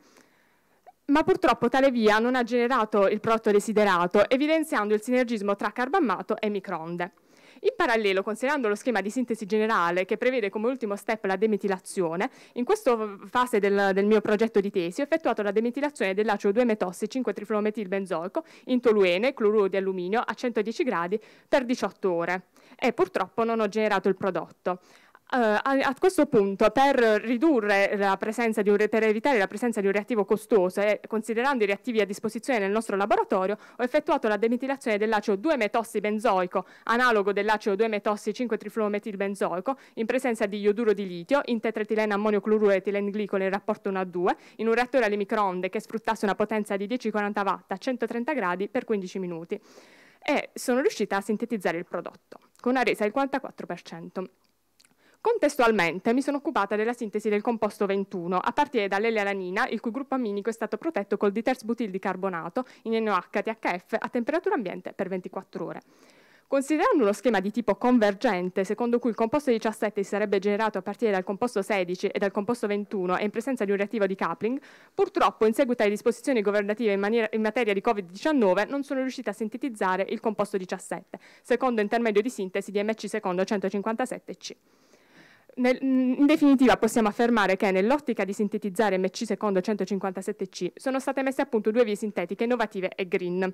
ma purtroppo tale via non ha generato il prodotto desiderato, evidenziando il sinergismo tra carbammato e microonde. In parallelo, considerando lo schema di sintesi generale che prevede come ultimo step la demetilazione, in questa fase del, del mio progetto di tesi ho effettuato la demetilazione dell'acido 2-metossi 5-triflometilbenzoico in toluene, cloruro di alluminio a 110 gradi per 18 ore e purtroppo non ho generato il prodotto. Uh, a, a, questo punto, per, un, per evitare la presenza di un reattivo costoso e considerando i reattivi a disposizione nel nostro laboratorio, ho effettuato la demetilazione dell'acido 2 metossi benzoico analogo dell'acido 2-metossi-5-trifluometilbenzoico, in presenza di ioduro di litio, in tetretilene ammonio cloruro e etilenglicolo in rapporto 1 a 2, in un reattore alle microonde che sfruttasse una potenza di 1040 watt a 130 gradi per 15 minuti. E sono riuscita a sintetizzare il prodotto, con una resa del 44%. Contestualmente mi sono occupata della sintesi del composto 21, a partire dall'elealanina, il cui gruppo amminico è stato protetto col ditersbutil di carbonato in NOH-THF a temperatura ambiente per 24 ore. Considerando uno schema di tipo convergente, secondo cui il composto 17 si sarebbe generato a partire dal composto 16 e dal composto 21 e in presenza di un reattivo di coupling, purtroppo in seguito alle disposizioni governative in, maniera, in materia di Covid-19 non sono riuscita a sintetizzare il composto 17, secondo intermedio di sintesi di MC secondo 157C nel, in definitiva possiamo affermare che nell'ottica di sintetizzare MC secondo 157C sono state messe a punto due vie sintetiche innovative e green.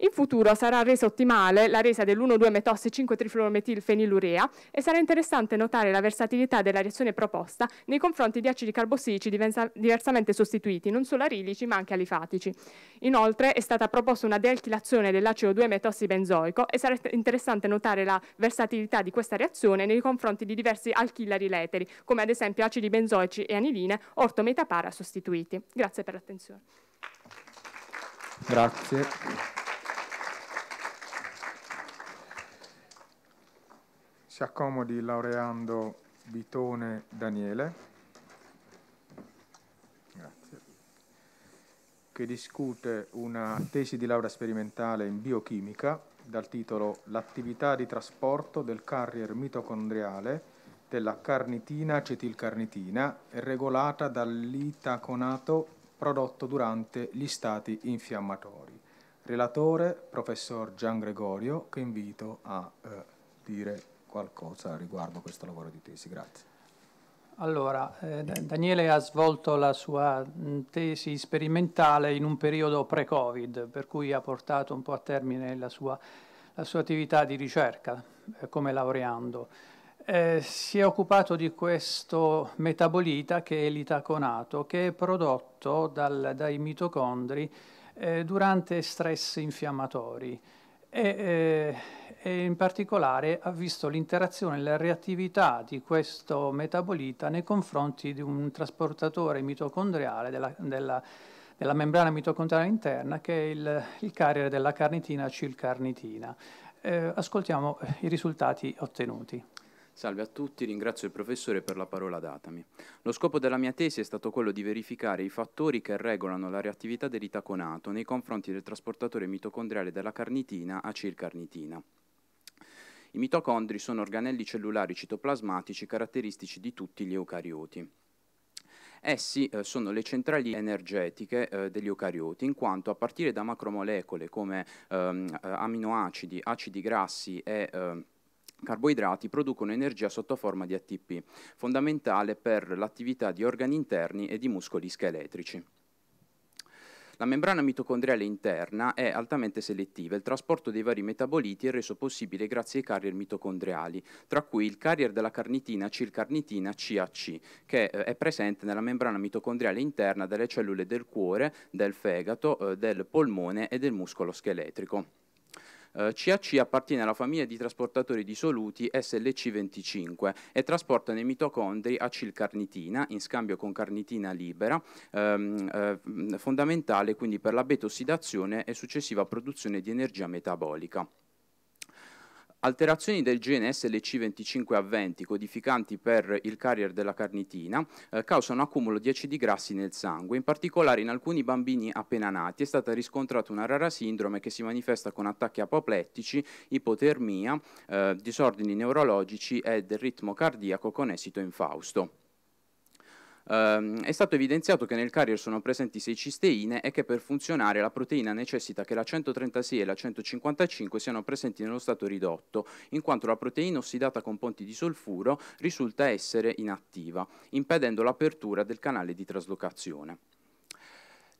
In futuro sarà resa ottimale la resa dell'1,2-metossi-5-trifluorometilfenilurea e sarà interessante notare la versatilità della reazione proposta nei confronti di acidi carbossilici diversamente sostituiti, non solo arilici ma anche alifatici. Inoltre è stata proposta una dealchilazione dell'acido 2 metossi benzoico e sarà interessante notare la versatilità di questa reazione nei confronti di diversi alchilari leteri, come ad esempio acidi benzoici e aniline ortometapara sostituiti. Grazie per l'attenzione. Grazie. Si accomodi laureando Bitone Daniele, Grazie. che discute una tesi di laurea sperimentale in biochimica dal titolo L'attività di trasporto del carrier mitocondriale della carnitina acetilcarnitina è regolata dall'itaconato prodotto durante gli stati infiammatori. Relatore, professor Gian Gregorio, che invito a eh, dire qualcosa riguardo questo lavoro di tesi. Grazie. Allora, eh, Daniele ha svolto la sua mm, tesi sperimentale in un periodo pre-Covid, per cui ha portato un po' a termine la sua, la sua attività di ricerca eh, come laureando. Eh, si è occupato di questo metabolita che è l'itaconato, che è prodotto dal, dai mitocondri eh, durante stress infiammatori e, eh, e in particolare ha visto l'interazione e la reattività di questo metabolita nei confronti di un trasportatore mitocondriale della, della, della membrana mitocondriale interna che è il, il carriere della carnitina, cilcarnitina. Eh, ascoltiamo i risultati ottenuti. Salve a tutti, ringrazio il professore per la parola datami. Lo scopo della mia tesi è stato quello di verificare i fattori che regolano la reattività dell'itaconato nei confronti del trasportatore mitocondriale della carnitina a circarnitina. I mitocondri sono organelli cellulari citoplasmatici caratteristici di tutti gli eucarioti. Essi eh, sono le centrali energetiche eh, degli eucarioti, in quanto a partire da macromolecole come ehm, eh, aminoacidi, acidi grassi e eh, carboidrati producono energia sotto forma di ATP, fondamentale per l'attività di organi interni e di muscoli scheletrici. La membrana mitocondriale interna è altamente selettiva, il trasporto dei vari metaboliti è reso possibile grazie ai carrier mitocondriali, tra cui il carrier della carnitina cilcarnitina CAC, che eh, è presente nella membrana mitocondriale interna delle cellule del cuore, del fegato, eh, del polmone e del muscolo scheletrico. Eh, CAC appartiene alla famiglia di trasportatori di soluti SLC25 e trasporta nei mitocondri acilcarnitina in scambio con carnitina libera, ehm, eh, mm, fondamentale quindi per la beta ossidazione e successiva produzione di energia metabolica. Alterazioni del gene SLC25A20 codificanti per il carrier della carnitina eh, causano accumulo di acidi grassi nel sangue, in particolare in alcuni bambini appena nati è stata riscontrata una rara sindrome che si manifesta con attacchi apoplettici, ipotermia, eh, disordini neurologici e del ritmo cardiaco con esito infausto ehm, è stato evidenziato che nel carrier sono presenti 6 cisteine e che per funzionare la proteina necessita che la 136 e la 155 siano presenti nello stato ridotto, in quanto la proteina ossidata con ponti di solfuro risulta essere inattiva, impedendo l'apertura del canale di traslocazione.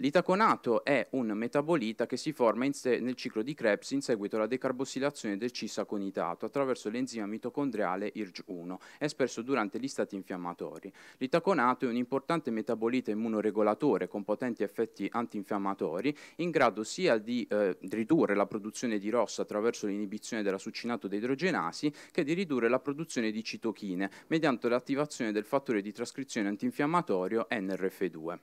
L'itaconato è un metabolita che si forma in nel ciclo di Krebs in seguito alla decarbossilazione del cisaconitato attraverso l'enzima mitocondriale IRG1, espresso durante gli stati infiammatori. L'itaconato è un importante metabolita immunoregolatore con potenti effetti antinfiammatori, in grado sia di eh, ridurre la produzione di rosso attraverso l'inibizione della succinato deidrogenasi che di ridurre la produzione di citochine mediante l'attivazione del fattore di trascrizione antinfiammatorio NRF2.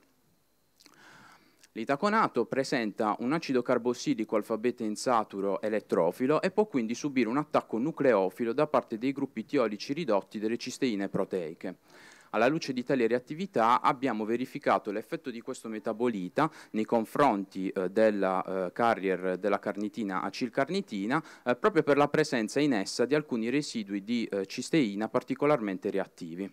L'itaconato presenta un acido carbossidico alfa-beta insaturo elettrofilo e può quindi subire un attacco nucleofilo da parte dei gruppi tiolici ridotti delle cisteine proteiche. Alla luce di tale reattività abbiamo verificato l'effetto di questo metabolita nei confronti eh, della eh, carrier della carnitina acilcarnitina eh, proprio per la presenza in essa di alcuni residui di eh, cisteina particolarmente reattivi.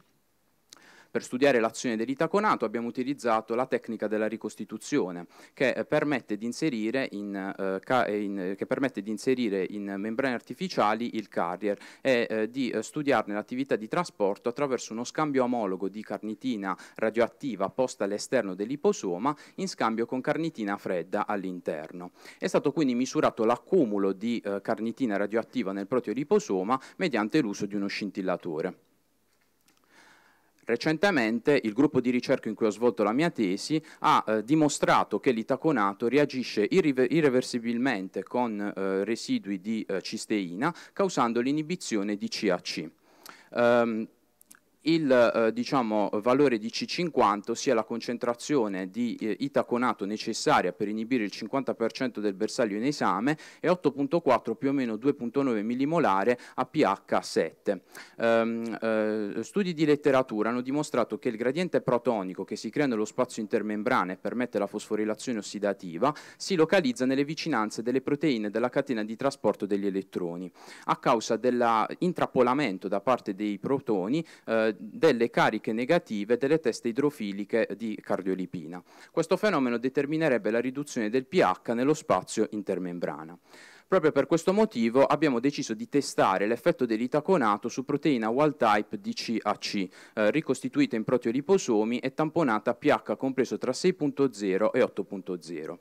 Per studiare l'azione dell'itaconato abbiamo utilizzato la tecnica della ricostituzione che eh, permette di inserire in, eh, eh in, eh, che permette di inserire in membrane artificiali il carrier e eh, di studiarne l'attività di trasporto attraverso uno scambio omologo di carnitina radioattiva posta all'esterno dell'iposoma in scambio con carnitina fredda all'interno. È stato quindi misurato l'accumulo di eh, carnitina radioattiva nel proprio liposoma mediante l'uso di uno scintillatore. Recentemente il gruppo di ricerca in cui ho svolto la mia tesi ha eh, dimostrato che l'itaconato reagisce irriver irreversibilmente con eh, residui di eh, cisteina causando l'inibizione di CAC. Um, il eh, diciamo, valore di C50, ossia la concentrazione di eh, itaconato necessaria per inibire il 50% del bersaglio in esame, è 8.4 più o meno 2.9 millimolare a pH 7. Um, ehm, eh, studi di letteratura hanno dimostrato che il gradiente protonico che si crea nello spazio intermembrane e permette la fosforilazione ossidativa si localizza nelle vicinanze delle proteine della catena di trasporto degli elettroni. A causa dell'intrappolamento da parte dei protoni eh, delle cariche negative delle teste idrofiliche di cardiolipina. Questo fenomeno determinerebbe la riduzione del pH nello spazio intermembrana. Proprio per questo motivo abbiamo deciso di testare l'effetto dell'itaconato su proteina wild type DCAC, eh, ricostituita in proteoliposomi e tamponata a pH compreso tra 6.0 e 8.0.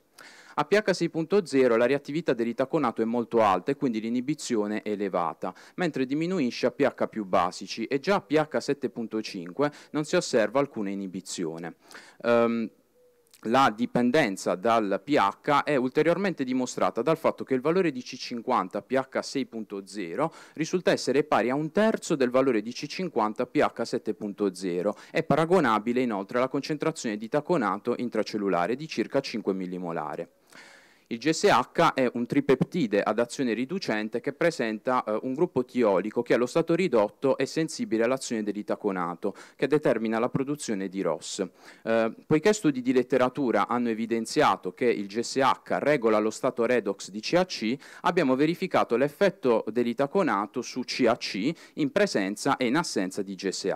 A pH 6.0 la reattività dell'itaconato è molto alta e quindi l'inibizione è elevata, mentre diminuisce a pH più basici e già a pH 7.5 non si osserva alcuna inibizione. Um, la dipendenza dal pH è ulteriormente dimostrata dal fatto che il valore di C50 pH 6.0 risulta essere pari a un terzo del valore di C50 pH 7.0. È paragonabile inoltre alla concentrazione di taconato intracellulare di circa 5 millimolare. Il GSH è un tripeptide ad azione riducente che presenta eh, un gruppo tiolico che allo stato ridotto è sensibile all'azione dell'itaconato, che determina la produzione di ROS. Eh, poiché studi di letteratura hanno evidenziato che il GSH regola lo stato redox di CAC, abbiamo verificato l'effetto dell'itaconato su CAC in presenza e in assenza di GSH.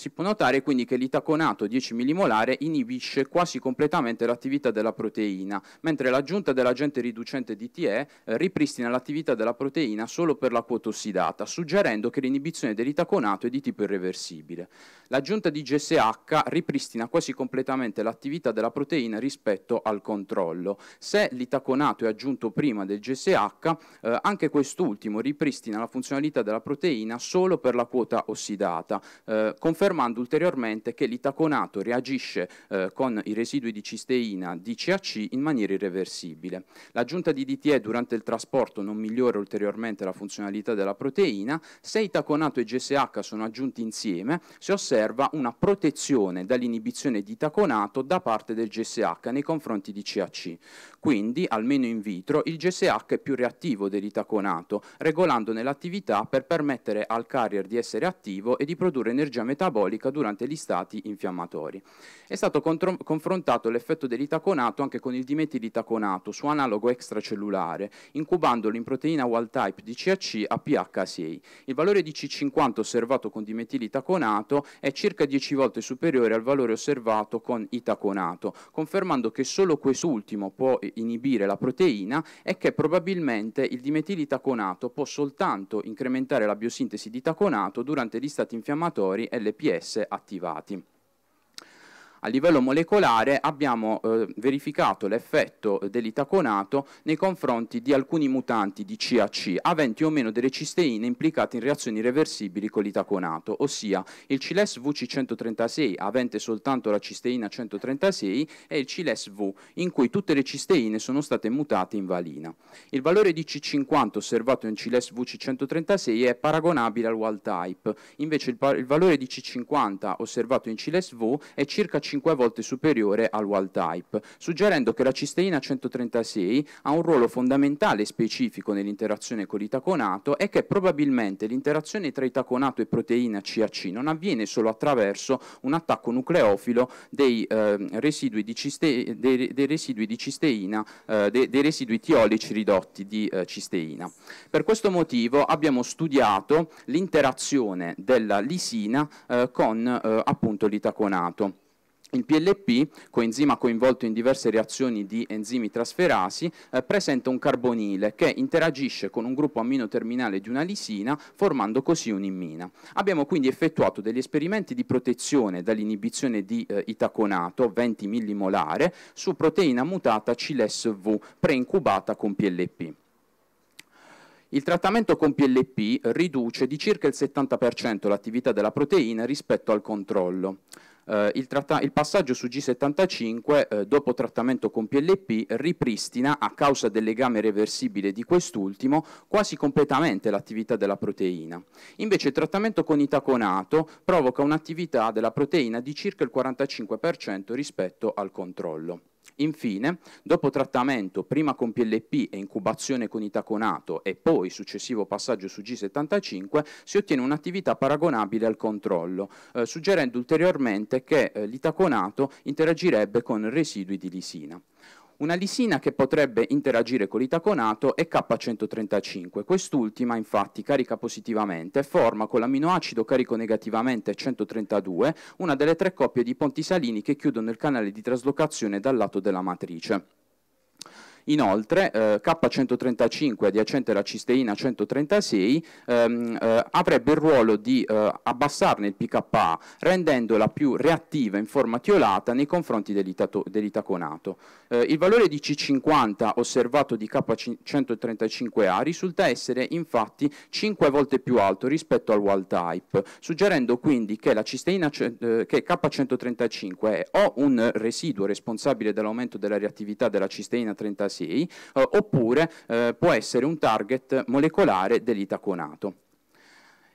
Si può notare quindi che l'itaconato 10 millimolare inibisce quasi completamente l'attività della proteina, mentre l'aggiunta dell'agente riducente DTE eh, ripristina l'attività della proteina solo per la quota ossidata, suggerendo che l'inibizione dell'itaconato è di tipo irreversibile. L'aggiunta di GSH ripristina quasi completamente l'attività della proteina rispetto al controllo. Se l'itaconato è aggiunto prima del GSH, eh, anche quest'ultimo ripristina la funzionalità della proteina solo per la quota ossidata, eh, confermando ulteriormente che l'itaconato reagisce eh, con i residui di cisteina di CAC in maniera irreversibile. L'aggiunta di DTE durante il trasporto non migliora ulteriormente la funzionalità della proteina, se itaconato e GSH sono aggiunti insieme si osserva una protezione dall'inibizione di itaconato da parte del GSH nei confronti di CAC. Quindi, almeno in vitro, il GSH è più reattivo dell'itaconato, regolandone l'attività per permettere al carrier di essere attivo e di produrre energia metabolica durante gli stati infiammatori. È stato confrontato l'effetto dell'itaconato anche con il dimetilitaconato su analogo extracellulare, incubandolo in proteina wild type di CAC a PH6. Il valore di C50 osservato con dimetilitaconato è circa 10 volte superiore al valore osservato con itaconato, confermando che solo quest'ultimo può inibire la proteina è che probabilmente il dimetilitaconato può soltanto incrementare la biosintesi di taconato durante gli stati infiammatori LPS attivati. A livello molecolare abbiamo eh, verificato l'effetto dell'itaconato nei confronti di alcuni mutanti di CAC aventi o meno delle cisteine implicate in reazioni reversibili con l'itaconato, ossia il CILES VC136 avente soltanto la cisteina 136 e il CILES V in cui tutte le cisteine sono state mutate in valina. Il valore di C50 osservato in CILES VC136 è paragonabile al wild type, invece il, il valore di C50 osservato in CILES V è circa 50 5 volte superiore al wild type, suggerendo che la cisteina 136 ha un ruolo fondamentale e specifico nell'interazione con l'itaconato e che probabilmente l'interazione tra itaconato e proteina CAC non avviene solo attraverso un attacco nucleofilo dei, eh, residui, di ciste, dei, dei residui di cisteina, eh, dei, dei, residui tiolici ridotti di eh, cisteina. Per questo motivo abbiamo studiato l'interazione della lisina eh, con eh, appunto l'itaconato. Il PLP, coenzima coinvolto in diverse reazioni di enzimi trasferasi, eh, presenta un carbonile che interagisce con un gruppo terminale di una lisina formando così un'immina. Abbiamo quindi effettuato degli esperimenti di protezione dall'inibizione di eh, itaconato 20 millimolare su proteina mutata CLSV preincubata con PLP. Il trattamento con PLP riduce di circa il 70% l'attività della proteina rispetto al controllo eh, il, il, passaggio su G75 eh, dopo trattamento con PLP ripristina a causa del legame reversibile di quest'ultimo quasi completamente l'attività della proteina. Invece il trattamento con itaconato provoca un'attività della proteina di circa il 45% rispetto al controllo. Infine, dopo trattamento prima con PLP e incubazione con itaconato e poi successivo passaggio su G75, si ottiene un'attività paragonabile al controllo, eh, suggerendo ulteriormente che eh, l'itaconato interagirebbe con residui di lisina una lisina che potrebbe interagire con l'itaconato è K135. Quest'ultima infatti carica positivamente e forma con l'amminoacido carico negativamente 132 una delle tre coppie di ponti salini che chiudono il canale di traslocazione dal lato della matrice. Inoltre eh, K135 adiacente alla cisteina 136 ehm, eh, avrebbe il ruolo di eh, abbassarne il pKa rendendola più reattiva in forma tiolata nei confronti dell'itaconato. Eh, il valore di C50 osservato di K135A risulta essere infatti 5 volte più alto rispetto al wild type, suggerendo quindi che, eh, che K135 è o un residuo responsabile dell'aumento della reattività della cisteina 36 PCI, eh, oppure eh, può essere un target molecolare dell'itaconato.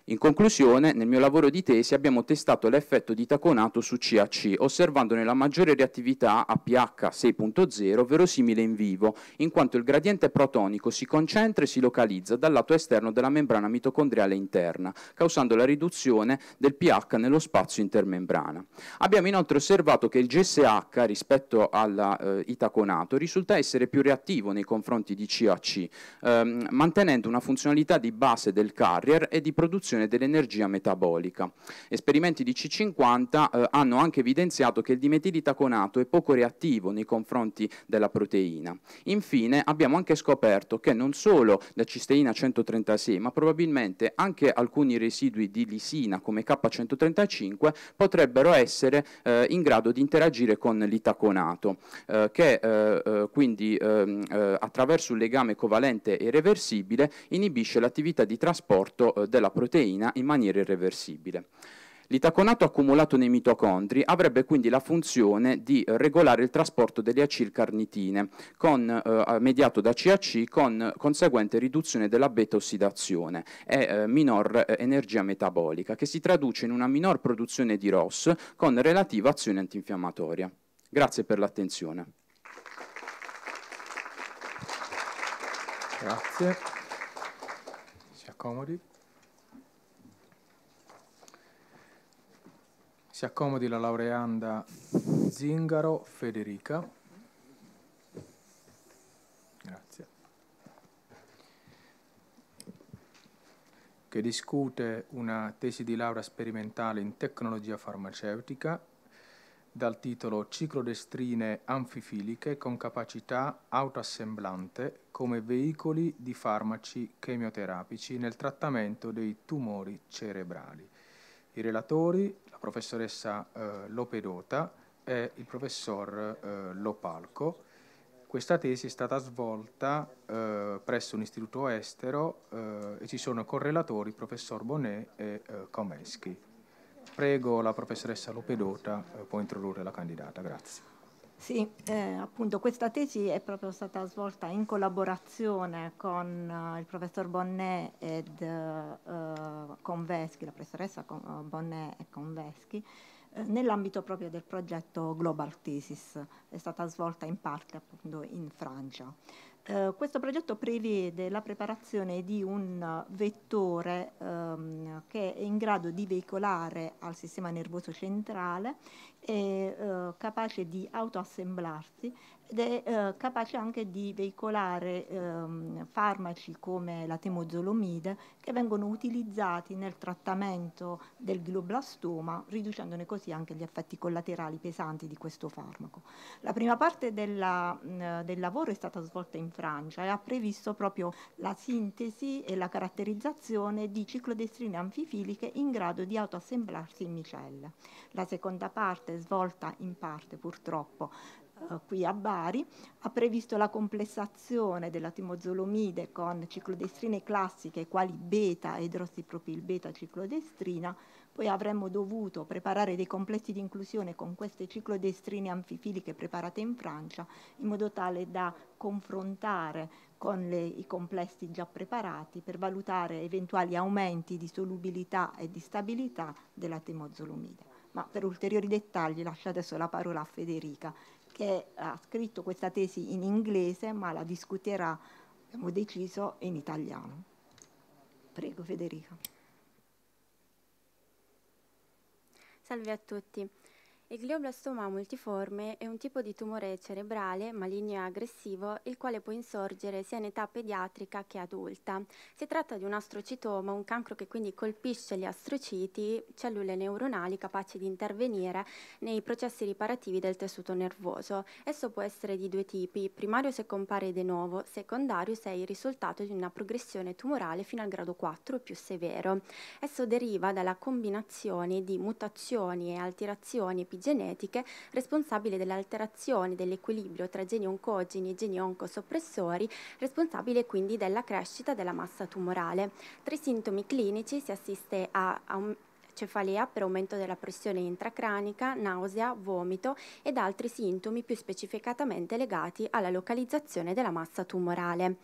In conclusione, nel mio lavoro di tesi abbiamo testato l'effetto di taconato su CAC, osservandone la maggiore reattività a pH 6.0 verosimile in vivo, in quanto il gradiente protonico si concentra e si localizza dal lato esterno della membrana mitocondriale interna, causando la riduzione del pH nello spazio intermembrana. Abbiamo inoltre osservato che il GSH rispetto all'itaconato eh, risulta essere più reattivo nei confronti di CAC, ehm, mantenendo una funzionalità di base del carrier e di produzione produzione dell'energia metabolica. Esperimenti di C50 eh, hanno anche evidenziato che il dimetilitaconato è poco reattivo nei confronti della proteina. Infine abbiamo anche scoperto che non solo la cisteina 136 ma probabilmente anche alcuni residui di lisina come K135 potrebbero essere eh, in grado di interagire con l'itaconato eh, che eh, eh, quindi ehm, eh, attraverso un legame covalente e reversibile inibisce l'attività di trasporto della proteina proteina in maniera irreversibile. L'itaconato accumulato nei mitocondri avrebbe quindi la funzione di regolare il trasporto delle acilcarnitine con, eh, mediato da CAC con conseguente riduzione della beta-ossidazione e eh, minor eh, energia metabolica che si traduce in una minor produzione di ROS con relativa azione antinfiammatoria. Grazie per l'attenzione. Grazie. Si accomodi. Si accomodi la laureanda Zingaro Federica. Grazie. Che discute una tesi di laurea sperimentale in tecnologia farmaceutica dal titolo Ciclodestrine anfifiliche con capacità autoassemblante come veicoli di farmaci chemioterapici nel trattamento dei tumori cerebrali i relatori, la professoressa eh, Lopedota e il professor eh, Lopalco. Questa tesi è stata svolta eh, presso un istituto estero eh, e ci sono correlatori professor Bonnet e Comeschi. Eh, Prego la professoressa Lopedota, eh, può introdurre la candidata. Grazie. Sì, eh, appunto questa tesi è proprio stata svolta in collaborazione con uh, il professor Bonnet ed uh, Conveschi, la professoressa con, uh, Bonnet e Conveschi, eh, nell'ambito proprio del progetto Global Thesis, è stata svolta in parte appunto in Francia. Eh, questo progetto prevede la preparazione di un vettore ehm, che è in grado di veicolare al sistema nervoso centrale, è eh, capace di autoassemblarsi ed è eh, capace anche di veicolare ehm, farmaci come la temozolomide che vengono utilizzati nel trattamento del glioblastoma, riducendone così anche gli effetti collaterali pesanti di questo farmaco. La prima parte della, mh, mm, del lavoro è stata svolta in Francia e ha previsto proprio la sintesi e la caratterizzazione di ciclodestrine anfifiliche in grado di autoassemblarsi in micelle. La seconda parte, svolta in parte purtroppo eh, qui a Bari, ha previsto la complessazione della timozolomide con ciclodestrine classiche quali beta e idrossipropil beta ciclodestrina, poi avremmo dovuto preparare dei complessi di inclusione con queste ciclodestrine anfifiliche preparate in Francia in modo tale da confrontare con le, i complessi già preparati per valutare eventuali aumenti di solubilità e di stabilità della timozolomide. Ma per ulteriori dettagli lascio adesso la parola a Federica che ha scritto questa tesi in inglese ma la discuterà, abbiamo deciso, in italiano. Prego Federica. Salve a tutti. Il glioblastoma multiforme è un tipo di tumore cerebrale maligno e aggressivo, il quale può insorgere sia in età pediatrica che adulta. Si tratta di un astrocitoma, un cancro che quindi colpisce gli astrociti, cellule neuronali capaci di intervenire nei processi riparativi del tessuto nervoso. Esso può essere di due tipi, primario se compare de novo, secondario se è il risultato di una progressione tumorale fino al grado 4 o più severo. Esso deriva dalla combinazione di mutazioni e alterazioni epigenetiche responsabile dell'alterazione dell'equilibrio tra geni oncogeni e geni oncosoppressori, responsabile quindi della crescita della massa tumorale. Tra i sintomi clinici si assiste a, a un cefalea per aumento della pressione intracranica, nausea, vomito ed altri sintomi più specificatamente legati alla localizzazione della massa tumorale.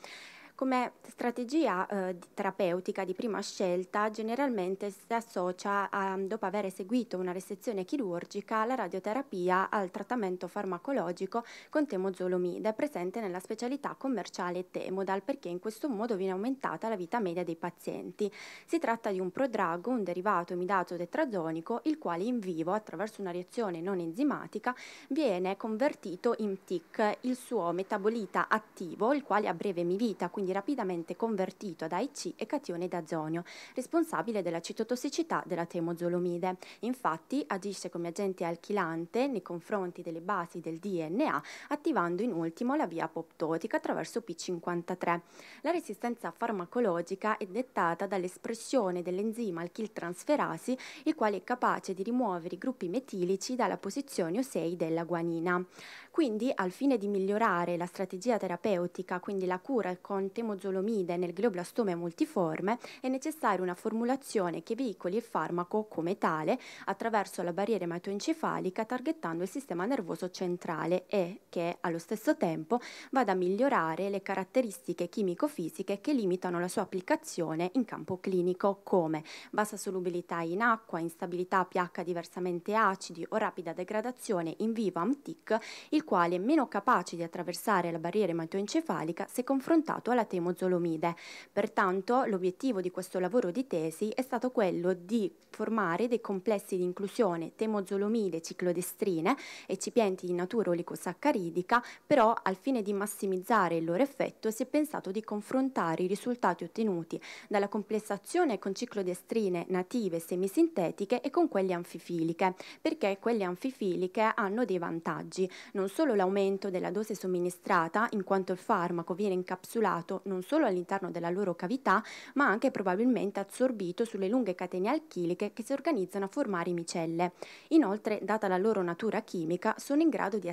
Come strategia eh, terapeutica di prima scelta generalmente si associa a, dopo aver eseguito una resezione chirurgica la radioterapia al trattamento farmacologico con temozolomide presente nella specialità commerciale Temodal perché in questo modo viene aumentata la vita media dei pazienti. Si tratta di un prodrago, un derivato imidato tetrazonico, il quale in vivo attraverso una reazione non enzimatica viene convertito in TIC, il suo metabolita attivo, il quale a breve mi vita, quindi quindi rapidamente convertito ad AIC e catione d'azonio, responsabile della citotossicità della temozolomide. Infatti agisce come agente alchilante nei confronti delle basi del DNA, attivando in ultimo la via apoptotica attraverso P53. La resistenza farmacologica è dettata dall'espressione dell'enzima alchiltransferasi, il quale è capace di rimuovere i gruppi metilici dalla posizione O6 della guanina. Quindi, al fine di migliorare la strategia terapeutica, quindi la cura con temozolomide nel glioblastoma multiforme, è necessaria una formulazione che veicoli il farmaco come tale attraverso la barriera ematoencefalica targettando il sistema nervoso centrale e che allo stesso tempo vada a migliorare le caratteristiche chimico-fisiche che limitano la sua applicazione in campo clinico come bassa solubilità in acqua, instabilità pH diversamente acidi o rapida degradazione in vivo AMTIC, il il quale è meno capace di attraversare la barriera ematoencefalica se confrontato alla temozolomide. Pertanto l'obiettivo di questo lavoro di tesi è stato quello di formare dei complessi di inclusione temozolomide ciclodestrine, eccipienti di natura olicosaccaridica, però al fine di massimizzare il loro effetto si è pensato di confrontare i risultati ottenuti dalla complessazione con ciclodestrine native semisintetiche e con quelle anfifiliche, perché quelle anfifiliche hanno dei vantaggi, non solo l'aumento della dose somministrata, in quanto il farmaco viene incapsulato non solo all'interno della loro cavità, ma anche probabilmente assorbito sulle lunghe catene alchiliche che si organizzano a formare i micelle. Inoltre, data la loro natura chimica, sono in grado di,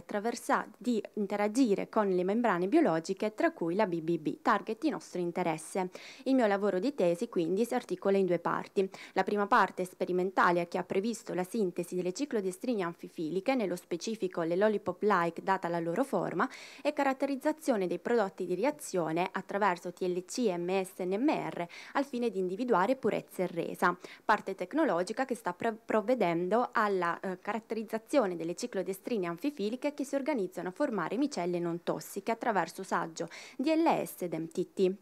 di interagire con le membrane biologiche, tra cui la BBB, target di nostro interesse. Il mio lavoro di tesi quindi si articola in due parti. La prima parte è sperimentale che ha previsto la sintesi delle ciclodestrine anfifiliche, nello specifico le lollipop light like data la loro forma e caratterizzazione dei prodotti di reazione attraverso TLC, MS e NMR al fine di individuare purezza e resa, parte tecnologica che sta provvedendo alla eh, caratterizzazione delle ciclodestrine anfifiliche che si organizzano a formare micelle non tossiche attraverso saggio DLS ed MTT.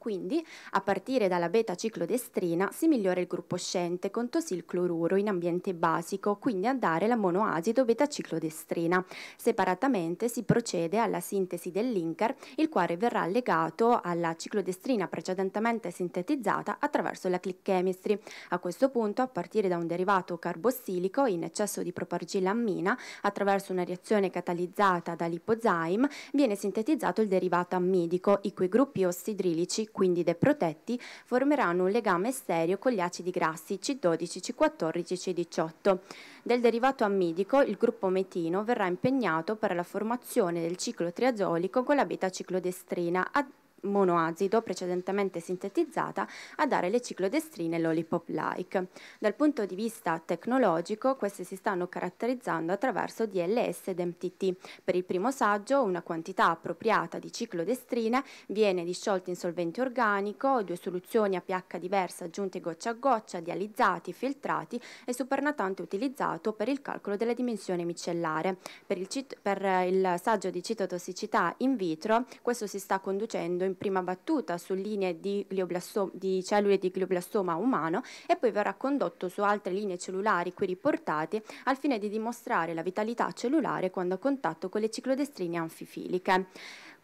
Quindi, a partire dalla beta-ciclodestrina si migliora il gruppo scente con tosilcloruro in ambiente basico, quindi a dare la monoasido beta-ciclodestrina. Separatamente si procede alla sintesi del linker, il quale verrà legato alla ciclodestrina precedentemente sintetizzata attraverso la click chemistry. A questo punto, a partire da un derivato carbossilico in eccesso di propargilammina, attraverso una reazione catalizzata da lipozyme, viene sintetizzato il derivato ammidico, i cui gruppi ossidrilici quindi deprotetti, formeranno un legame serio con gli acidi grassi C12, C14 C18. Del derivato ammidico, il gruppo metino verrà impegnato per la formazione del ciclo triazolico con la beta-ciclodestrina, monoazido precedentemente sintetizzata a dare le ciclodestrine lollipop-like. Dal punto di vista tecnologico, queste si stanno caratterizzando attraverso DLS ed MTT. Per il primo saggio, una quantità appropriata di ciclodestrine viene disciolta in solvente organico, due soluzioni a pH diversa aggiunte goccia a goccia, dializzati, filtrati e supernatante utilizzato per il calcolo della dimensione micellare. Per il, per il saggio di citotossicità in vitro, questo si sta conducendo in in prima battuta su linee di, di cellule di glioblastoma umano e poi verrà condotto su altre linee cellulari qui riportate al fine di dimostrare la vitalità cellulare quando a contatto con le ciclodestrine anfifiliche.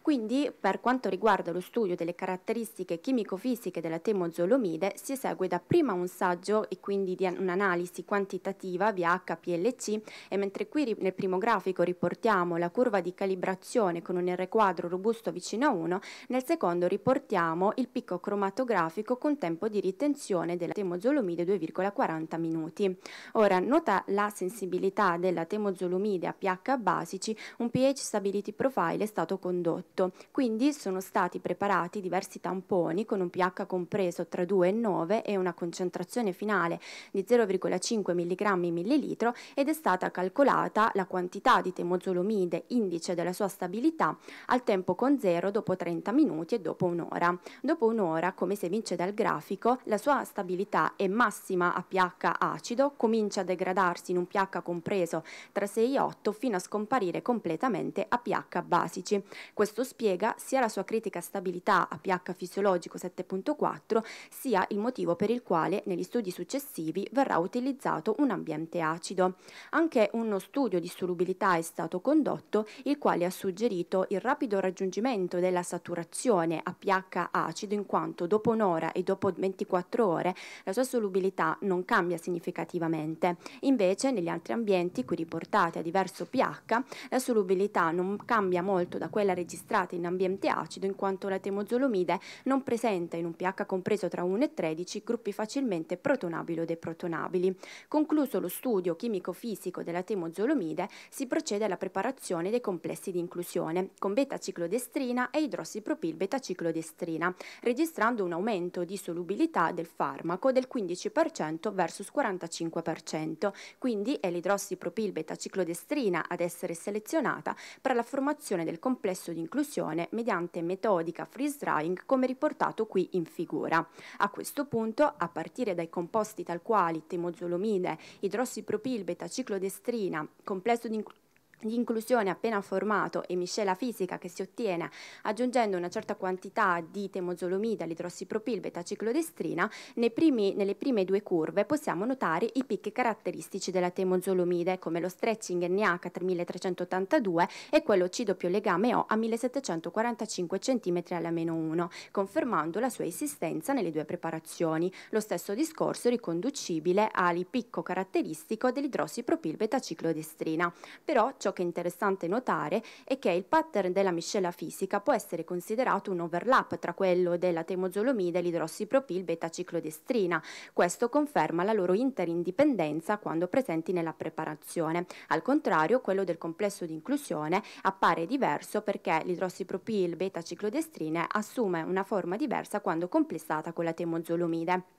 Quindi, per quanto riguarda lo studio delle caratteristiche chimico-fisiche della temozolomide, si esegue dapprima un saggio e quindi di un'analisi quantitativa via HPLC e mentre qui nel primo grafico riportiamo la curva di calibrazione con un R quadro robusto vicino a 1, nel secondo riportiamo il picco cromatografico con tempo di ritenzione della temozolomide 2,40 minuti. Ora, nota la sensibilità della temozolomide a pH basici, un pH stability profile è stato condotto tutto. Quindi sono stati preparati diversi tamponi con un pH compreso tra 2 e 9 e una concentrazione finale di 0,5 mg millilitro ed è stata calcolata la quantità di temozolomide indice della sua stabilità al tempo con 0 dopo 30 minuti e dopo un'ora. Dopo un'ora, come si evince dal grafico, la sua stabilità è massima a pH acido, comincia a degradarsi in un pH compreso tra 6 e 8 fino a scomparire completamente a pH basici. Questo spiega sia la sua critica stabilità a pH fisiologico 7.4 sia il motivo per il quale negli studi successivi verrà utilizzato un ambiente acido. Anche uno studio di solubilità è stato condotto il quale ha suggerito il rapido raggiungimento della saturazione a pH acido in quanto dopo un'ora e dopo 24 ore la sua solubilità non cambia significativamente. Invece negli altri ambienti qui riportati a diverso pH la solubilità non cambia molto da quella registrata concentrate in ambiente acido in quanto la temozolomide non presenta in un pH compreso tra 1 e 13 gruppi facilmente protonabili o deprotonabili. Concluso lo studio chimico-fisico della temozolomide si procede alla preparazione dei complessi di inclusione con beta-ciclodestrina e idrossipropil beta-ciclodestrina, registrando un aumento di solubilità del farmaco del 15% versus 45%, quindi è l'idrossipropil beta-ciclodestrina ad essere selezionata per la formazione del complesso di inclusione occlusione mediante metodica freeze drying come riportato qui in figura. A questo punto, a partire dai composti tal quali temozolomide, idrossipropil, betaciclodestrina, complesso di inclusione, di inclusione appena formato e miscela fisica che si ottiene aggiungendo una certa quantità di temozolomida, l'idrossipropil, betaciclodestrina, nei primi, nelle prime due curve possiamo notare i picchi caratteristici della temozolomide come lo stretching NH 3382 e quello C doppio legame O a 1745 cm alla meno 1, confermando la sua esistenza nelle due preparazioni. Lo stesso discorso riconducibile al picco caratteristico dell'idrossipropil betaciclodestrina. Però ciò ciò che è interessante notare è che il pattern della miscela fisica può essere considerato un overlap tra quello della temozolomide e l'idrossipropil beta-ciclodestrina. Questo conferma la loro interindipendenza quando presenti nella preparazione. Al contrario, quello del complesso di inclusione appare diverso perché l'idrossipropil beta-ciclodestrina assume una forma diversa quando complessata con la temozolomide.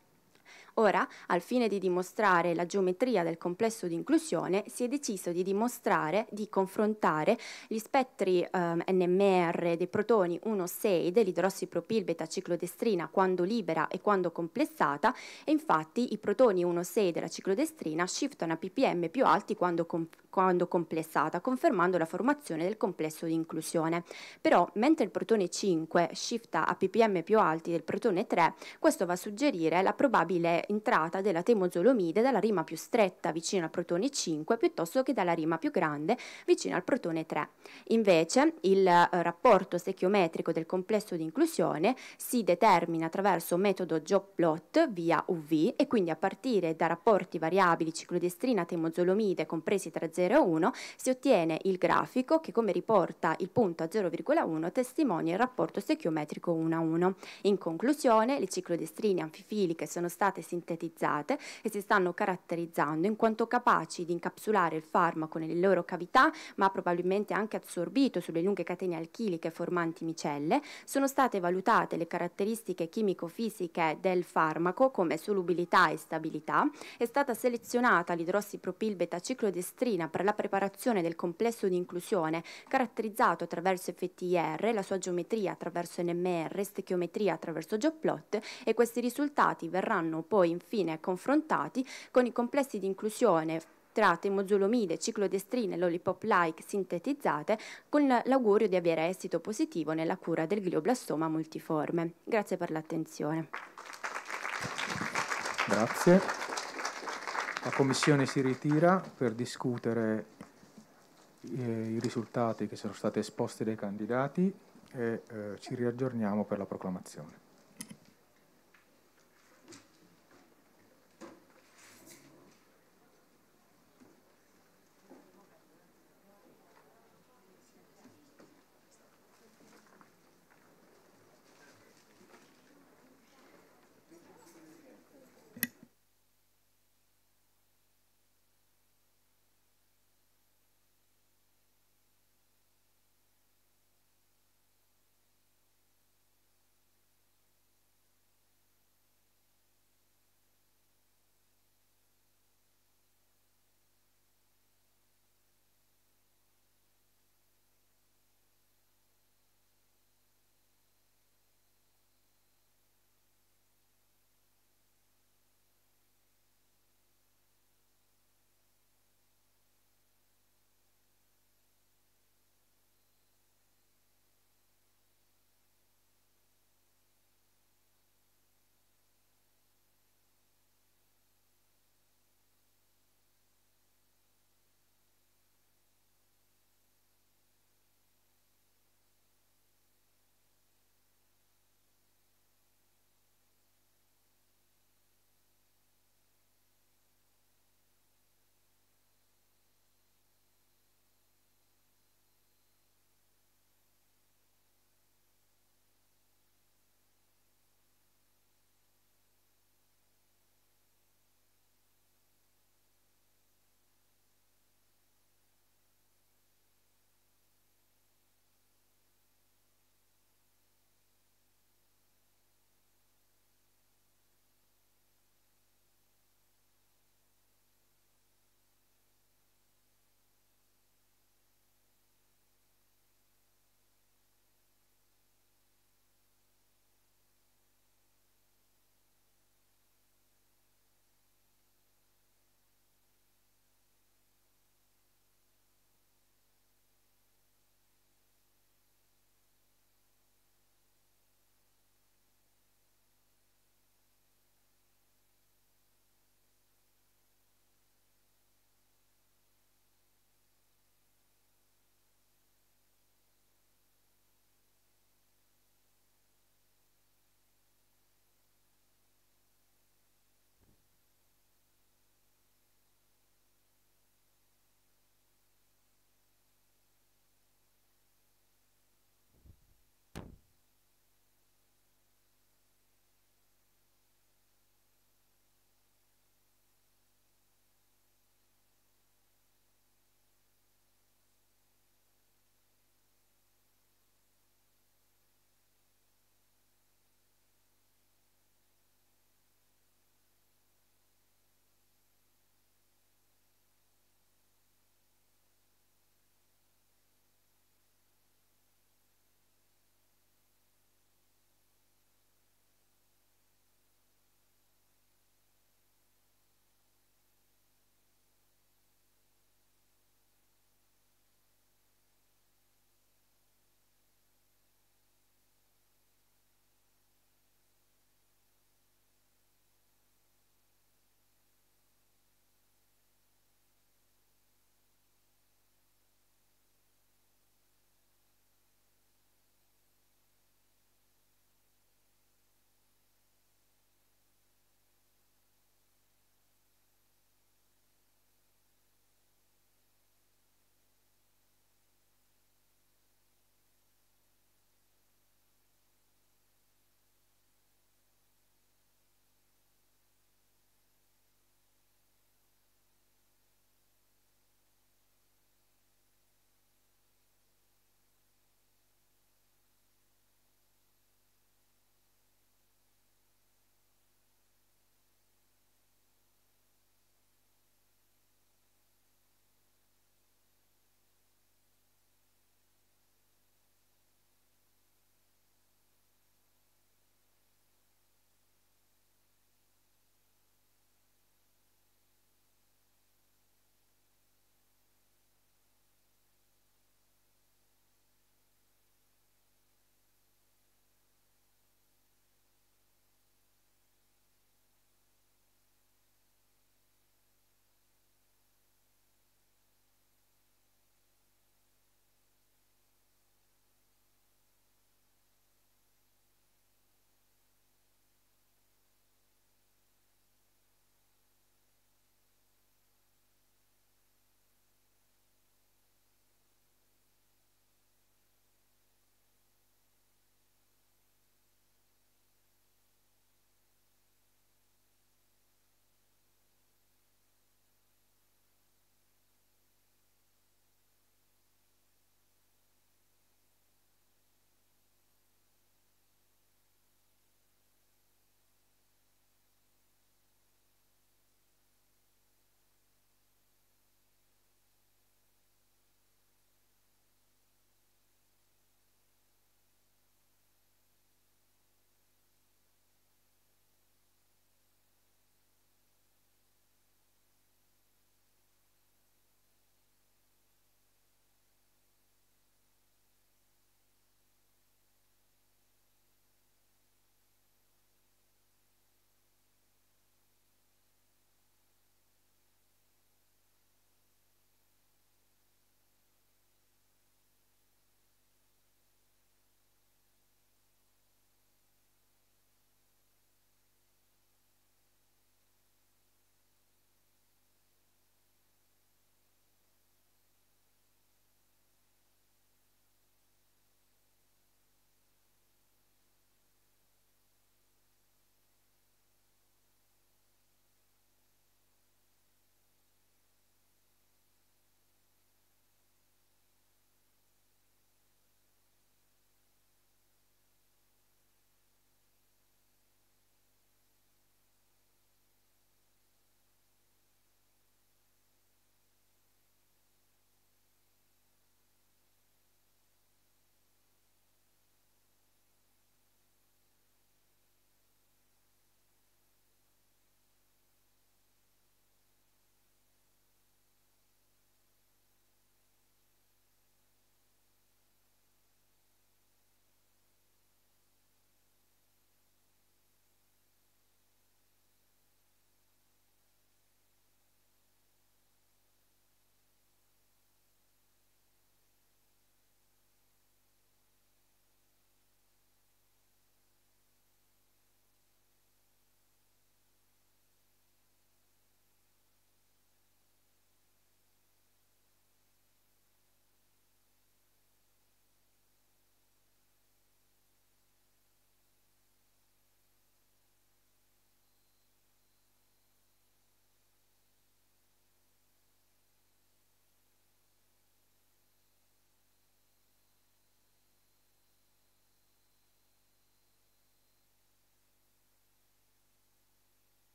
Ora, al fine di dimostrare la geometria del complesso di inclusione, si è deciso di dimostrare, di confrontare gli spettri ehm, NMR dei protoni 1,6 dell'idrossipropil beta-ciclodestrina quando libera e quando complessata e infatti i protoni 1,6 della ciclodestrina shiftano a ppm più alti quando, com- quando complessata, confermando la formazione del complesso di inclusione. Però, mentre il protone 5 shifta a ppm più alti del protone 3, questo va a suggerire la probabile entrata della temozolomide dalla rima più stretta vicino al protone 5 piuttosto che dalla rima più grande vicino al protone 3. Invece il eh, rapporto stechiometrico del complesso di inclusione si determina attraverso metodo Joplot via UV e quindi a partire da rapporti variabili ciclodestrina-temozolomide compresi tra 0 e 1 si ottiene il grafico che come riporta il punto a 0,1 testimonia il rapporto stechiometrico 1 a 1. In conclusione le ciclodestrine anfifiliche sono state sintetizzate sintetizzate e si stanno caratterizzando in quanto capaci di incapsulare il farmaco nelle loro cavità, ma probabilmente anche assorbito sulle lunghe catene alchiliche formanti micelle, sono state valutate le caratteristiche chimico-fisiche del farmaco come solubilità e stabilità, è stata selezionata l'idrossipropil beta-ciclodestrina per la preparazione del complesso di inclusione caratterizzato attraverso FTIR, la sua geometria attraverso NMR, stechiometria attraverso Joplot e questi risultati verranno poi poi infine confrontati con i complessi di inclusione tra temozolomide, ciclodestrine e lollipop-like sintetizzate con l'augurio di avere esito positivo nella cura del glioblastoma multiforme. Grazie per l'attenzione. Grazie. La Commissione si ritira per discutere eh, i risultati che sono stati esposti dai candidati e eh, ci riaggiorniamo per la proclamazione.